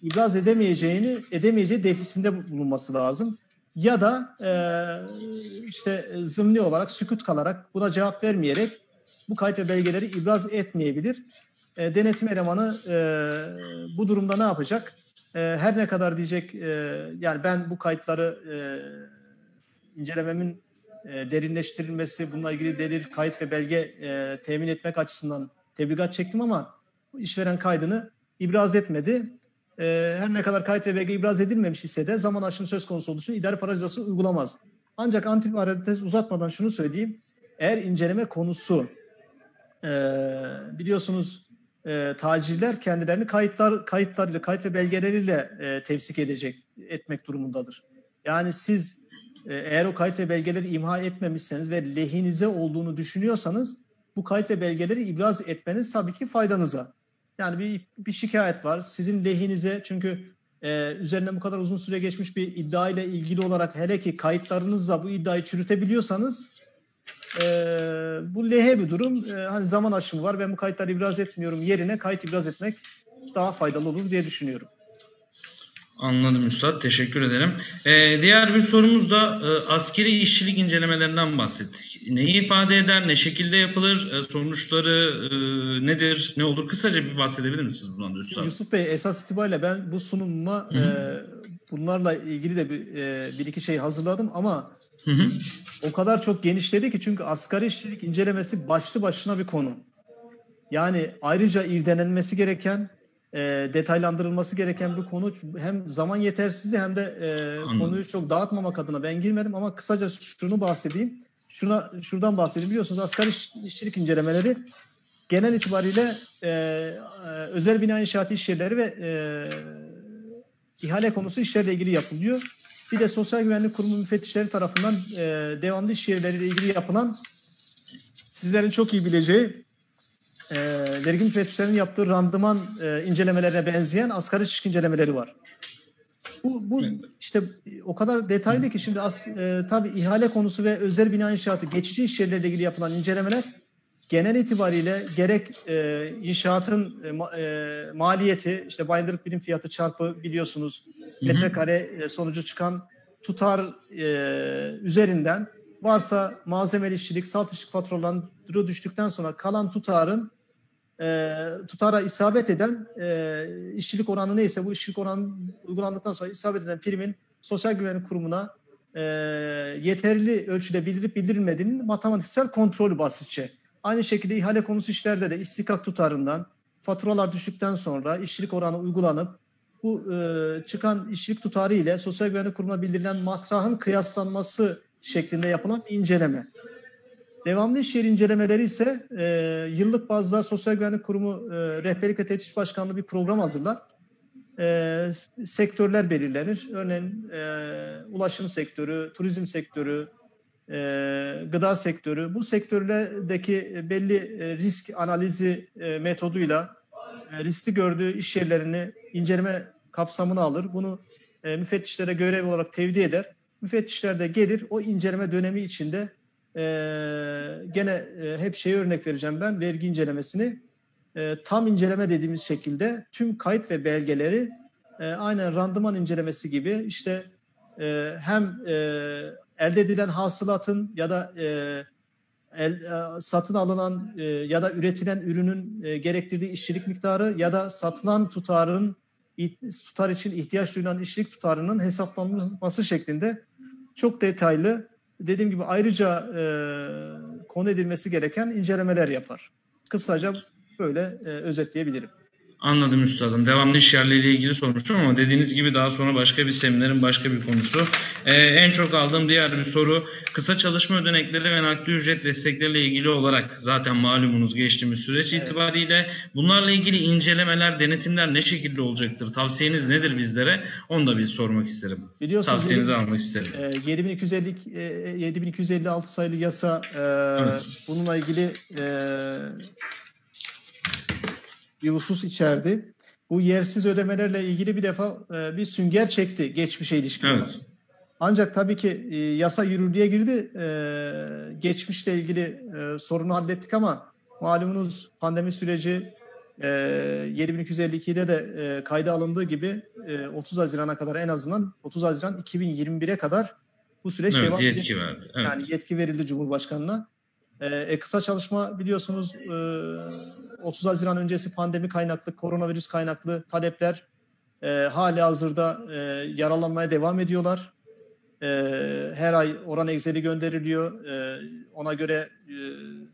ibraz edemeyeceğini, edemeyeceği defisinde bulunması lazım. Ya da e, işte e, zımni olarak sükut kalarak buna cevap vermeyerek bu kayıt ve belgeleri ibraz etmeyebilir. E, denetim elemanı e, bu durumda ne yapacak? E, her ne kadar diyecek e, yani ben bu kayıtları e, incelememin e, derinleştirilmesi, bununla ilgili delil, kayıt ve belge e, temin etmek açısından tebligat çektim ama işveren kaydını ibraz etmedi. E, her ne kadar kayıt ve belge ibraz edilmemiş ise de zaman aşımı söz konusu olduğu için idare para cezası uygulamaz. Ancak antiparantez uzatmadan şunu söyleyeyim. Eğer inceleme konusu e, biliyorsunuz e, tacirler kendilerini kayıtlar kayıtlarıyla kayıt ve belgeleriyle e, tevsik edecek etmek durumundadır. Yani siz e, eğer o kayıt ve belgeleri imha etmemişseniz ve lehinize olduğunu düşünüyorsanız bu kayıt ve belgeleri ibraz etmeniz tabii ki faydanıza. Yani bir, bir şikayet var. Sizin lehinize çünkü e, üzerine bu kadar uzun süre geçmiş bir iddia ile ilgili olarak hele ki kayıtlarınızla bu iddiayı çürütebiliyorsanız e, bu lehe bir durum. E, hani zaman aşımı var. Ben bu kayıtları ibraz etmiyorum yerine kayıt ibraz etmek daha faydalı olur diye düşünüyorum. Anladım Üstad. Teşekkür ederim. Ee, diğer bir sorumuz da e, askeri işçilik incelemelerinden bahsettik. Neyi ifade eder, ne şekilde yapılır, e, sonuçları e, nedir, ne olur? Kısaca bir bahsedebilir misiniz bundan da Üstad? Yusuf Bey esas itibariyle ben bu sunumuma e, bunlarla ilgili de bir, e, bir iki şey hazırladım ama Hı hı. O kadar çok genişledi ki çünkü asgari işçilik incelemesi başlı başına bir konu. Yani ayrıca irdelenmesi gereken, e, detaylandırılması gereken bir konu. Hem zaman yetersizliği hem de e, konuyu çok dağıtmamak adına ben girmedim ama kısaca şunu bahsedeyim. Şuna, şuradan bahsedeyim. Biliyorsunuz asgari işçilik incelemeleri genel itibariyle e, e, özel bina inşaatı işyerleri ve e, ihale konusu işlerle ilgili yapılıyor. Bir de Sosyal Güvenlik Kurumu müfettişleri tarafından e, devamlı iş yerleriyle ilgili yapılan sizlerin çok iyi bileceği e, vergi müfettişlerinin yaptığı randıman e, incelemelerine benzeyen asgari çık incelemeleri var. Bu, bu işte o kadar detaylı ki şimdi as, e, tabii ihale konusu ve özel bina inşaatı geçici iş yerleriyle ilgili yapılan incelemeler genel itibariyle gerek e, inşaatın e, e maliyeti işte bayındırlık birim fiyatı çarpı biliyorsunuz metrekare e, sonucu çıkan tutar e, üzerinden varsa malzemeli işçilik, salt işçilik faturaları düştükten sonra kalan tutarın e, tutara isabet eden e, işçilik oranı neyse bu işçilik oranı uygulandıktan sonra isabet eden primin sosyal güvenlik kurumuna e, yeterli ölçüde bildirip bildirilmediğinin matematiksel kontrol basitçe. Aynı şekilde ihale konusu işlerde de istikak tutarından faturalar düştükten sonra işçilik oranı uygulanıp bu e, çıkan işçilik tutarı ile Sosyal Güvenlik Kurumu'na bildirilen matrahın kıyaslanması şeklinde yapılan bir inceleme. Devamlı iş yeri incelemeleri ise e, yıllık bazda Sosyal Güvenlik Kurumu e, Rehberlik ve Teftiş Başkanlığı bir program hazırlar. E, sektörler belirlenir. Örneğin e, ulaşım sektörü, turizm sektörü, e, gıda sektörü. Bu sektörlerdeki belli risk analizi e, metoduyla riskli gördüğü iş yerlerini inceleme kapsamını alır. Bunu e, müfettişlere görev olarak tevdi eder. Müfettişler de gelir o inceleme dönemi içinde e, gene e, hep şey örnek vereceğim ben vergi incelemesini e, tam inceleme dediğimiz şekilde tüm kayıt ve belgeleri e, aynen randıman incelemesi gibi işte e, hem e, elde edilen hasılatın ya da e, el, e, satın alınan e, ya da üretilen ürünün e, gerektirdiği işçilik miktarı ya da satılan tutarın tutar için ihtiyaç duyulan işçilik tutarının hesaplanması şeklinde çok detaylı dediğim gibi ayrıca e, konu edilmesi gereken incelemeler yapar. Kısaca böyle e, özetleyebilirim. Anladım üstadım. Devamlı iş yerleriyle ilgili sormuştum ama dediğiniz gibi daha sonra başka bir seminerin başka bir konusu. Ee, en çok aldığım diğer bir soru kısa çalışma ödenekleri ve nakli ücret destekleriyle ilgili olarak zaten malumunuz geçtiğimiz süreç evet. itibariyle bunlarla ilgili incelemeler, denetimler ne şekilde olacaktır? Tavsiyeniz nedir bizlere? Onu da bir sormak isterim. Biliyorsunuz Tavsiyenizi 7, almak isterim. E, 7250 e, 7256 sayılı yasa e, evet. bununla ilgili e, bir husus içerdi. Bu yersiz ödemelerle ilgili bir defa e, bir sünger çekti geçmişe ilişkin. Evet. Ancak tabii ki e, yasa yürürlüğe girdi. E, geçmişle ilgili e, sorunu hallettik ama malumunuz pandemi süreci e, 7252'de de e, kayda alındığı gibi e, 30 Haziran'a kadar en azından 30 Haziran 2021'e kadar bu süreç evet, devam yetki edildi. verdi. Evet. Yani yetki verildi Cumhurbaşkanı'na. E, e kısa çalışma biliyorsunuz e, 30 Haziran öncesi pandemi kaynaklı, koronavirüs kaynaklı talepler e, hali hazırda e, yaralanmaya devam ediyorlar. E, her ay oran egzeli gönderiliyor. E, ona göre e,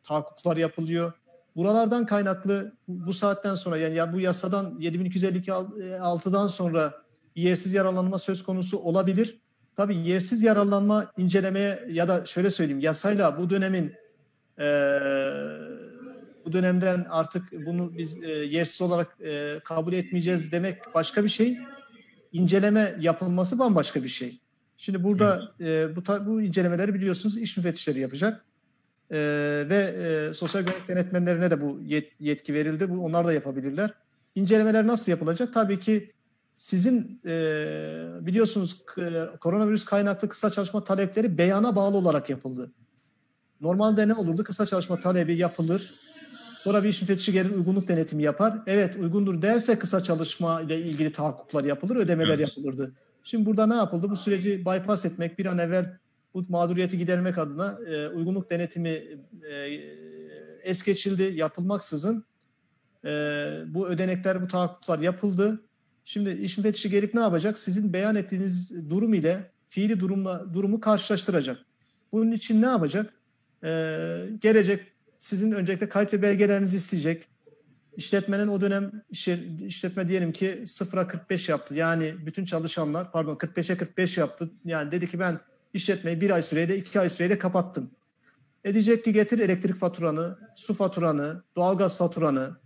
tahakkuklar yapılıyor. Buralardan kaynaklı bu saatten sonra yani ya bu yasadan 7256'dan e, sonra yersiz yaralanma söz konusu olabilir. Tabii yersiz yaralanma incelemeye ya da şöyle söyleyeyim yasayla bu dönemin e, bu dönemden artık bunu biz e, yersiz olarak e, kabul etmeyeceğiz demek başka bir şey. İnceleme yapılması bambaşka bir şey. Şimdi burada e, bu, bu incelemeleri biliyorsunuz iş müfettişleri yapacak. E, ve e, sosyal güvenlik denetmenlerine de bu yet, yetki verildi. Bu, onlar da yapabilirler. İncelemeler nasıl yapılacak? Tabii ki sizin e, biliyorsunuz e, koronavirüs kaynaklı kısa çalışma talepleri beyana bağlı olarak yapıldı. Normalde ne olurdu? Kısa çalışma talebi yapılır. Sonra bir iş müfettişi gelir uygunluk denetimi yapar. Evet uygundur derse kısa çalışma ile ilgili tahakkuklar yapılır, ödemeler evet. yapılırdı. Şimdi burada ne yapıldı? Bu süreci bypass etmek, bir an evvel bu mağduriyeti gidermek adına e, uygunluk denetimi e, es geçildi yapılmaksızın. E, bu ödenekler, bu tahakkuklar yapıldı. Şimdi iş müfettişi gelip ne yapacak? Sizin beyan ettiğiniz durum ile fiili durumla durumu karşılaştıracak. Bunun için ne yapacak? Ee, gelecek sizin öncelikle kayıt ve belgelerinizi isteyecek. İşletmenin o dönem işletme diyelim ki 0'a 45 yaptı. Yani bütün çalışanlar pardon 45'e 45 yaptı. Yani dedi ki ben işletmeyi bir ay süreyle iki ay süreyle kapattım. E ki getir elektrik faturanı, su faturanı, doğalgaz faturanı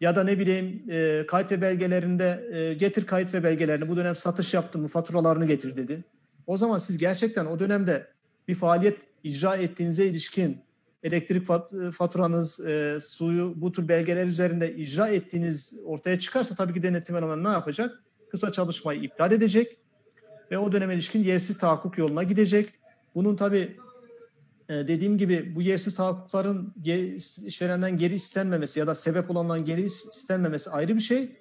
ya da ne bileyim e, kayıt ve belgelerinde e, getir kayıt ve belgelerini bu dönem satış yaptım mı faturalarını getir dedi. O zaman siz gerçekten o dönemde bir faaliyet icra ettiğinize ilişkin elektrik e, faturanız, e, suyu bu tür belgeler üzerinde icra ettiğiniz ortaya çıkarsa tabii ki denetim elemanı ne yapacak? Kısa çalışmayı iptal edecek ve o döneme ilişkin yersiz tahakkuk yoluna gidecek. Bunun tabii e, dediğim gibi bu yersiz tahakkukların işverenden geri istenmemesi ya da sebep olandan geri istenmemesi ayrı bir şey.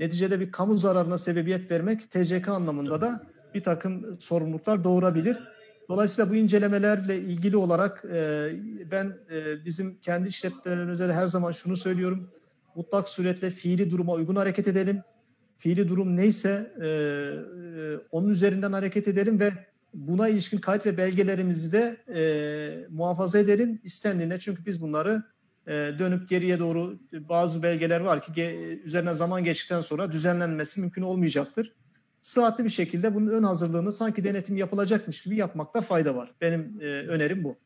Neticede bir kamu zararına sebebiyet vermek TCK anlamında da bir takım sorumluluklar doğurabilir. Dolayısıyla bu incelemelerle ilgili olarak e, ben e, bizim kendi işletmelerimize de her zaman şunu söylüyorum. Mutlak suretle fiili duruma uygun hareket edelim. Fiili durum neyse e, e, onun üzerinden hareket edelim ve buna ilişkin kayıt ve belgelerimizi de e, muhafaza edelim istendiğinde. Çünkü biz bunları e, dönüp geriye doğru bazı belgeler var ki ge, üzerine zaman geçtikten sonra düzenlenmesi mümkün olmayacaktır sıhhatli bir şekilde bunun ön hazırlığını sanki denetim yapılacakmış gibi yapmakta fayda var. Benim e, önerim bu.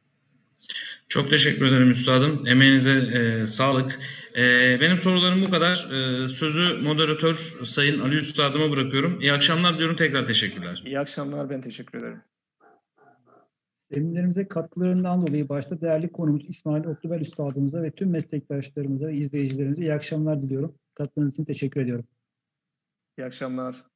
Çok teşekkür ederim üstadım. Emeğinize e, sağlık. E, benim sorularım bu kadar. E, sözü moderatör Sayın Ali Üstadıma bırakıyorum. İyi akşamlar diyorum. Tekrar teşekkürler. İyi akşamlar. Ben teşekkür ederim. Seminerimize katkılarından dolayı başta değerli konumuz İsmail Oktuber Üstadımıza ve tüm meslektaşlarımıza ve izleyicilerimize iyi akşamlar diliyorum. Katkınız için teşekkür ediyorum. İyi akşamlar.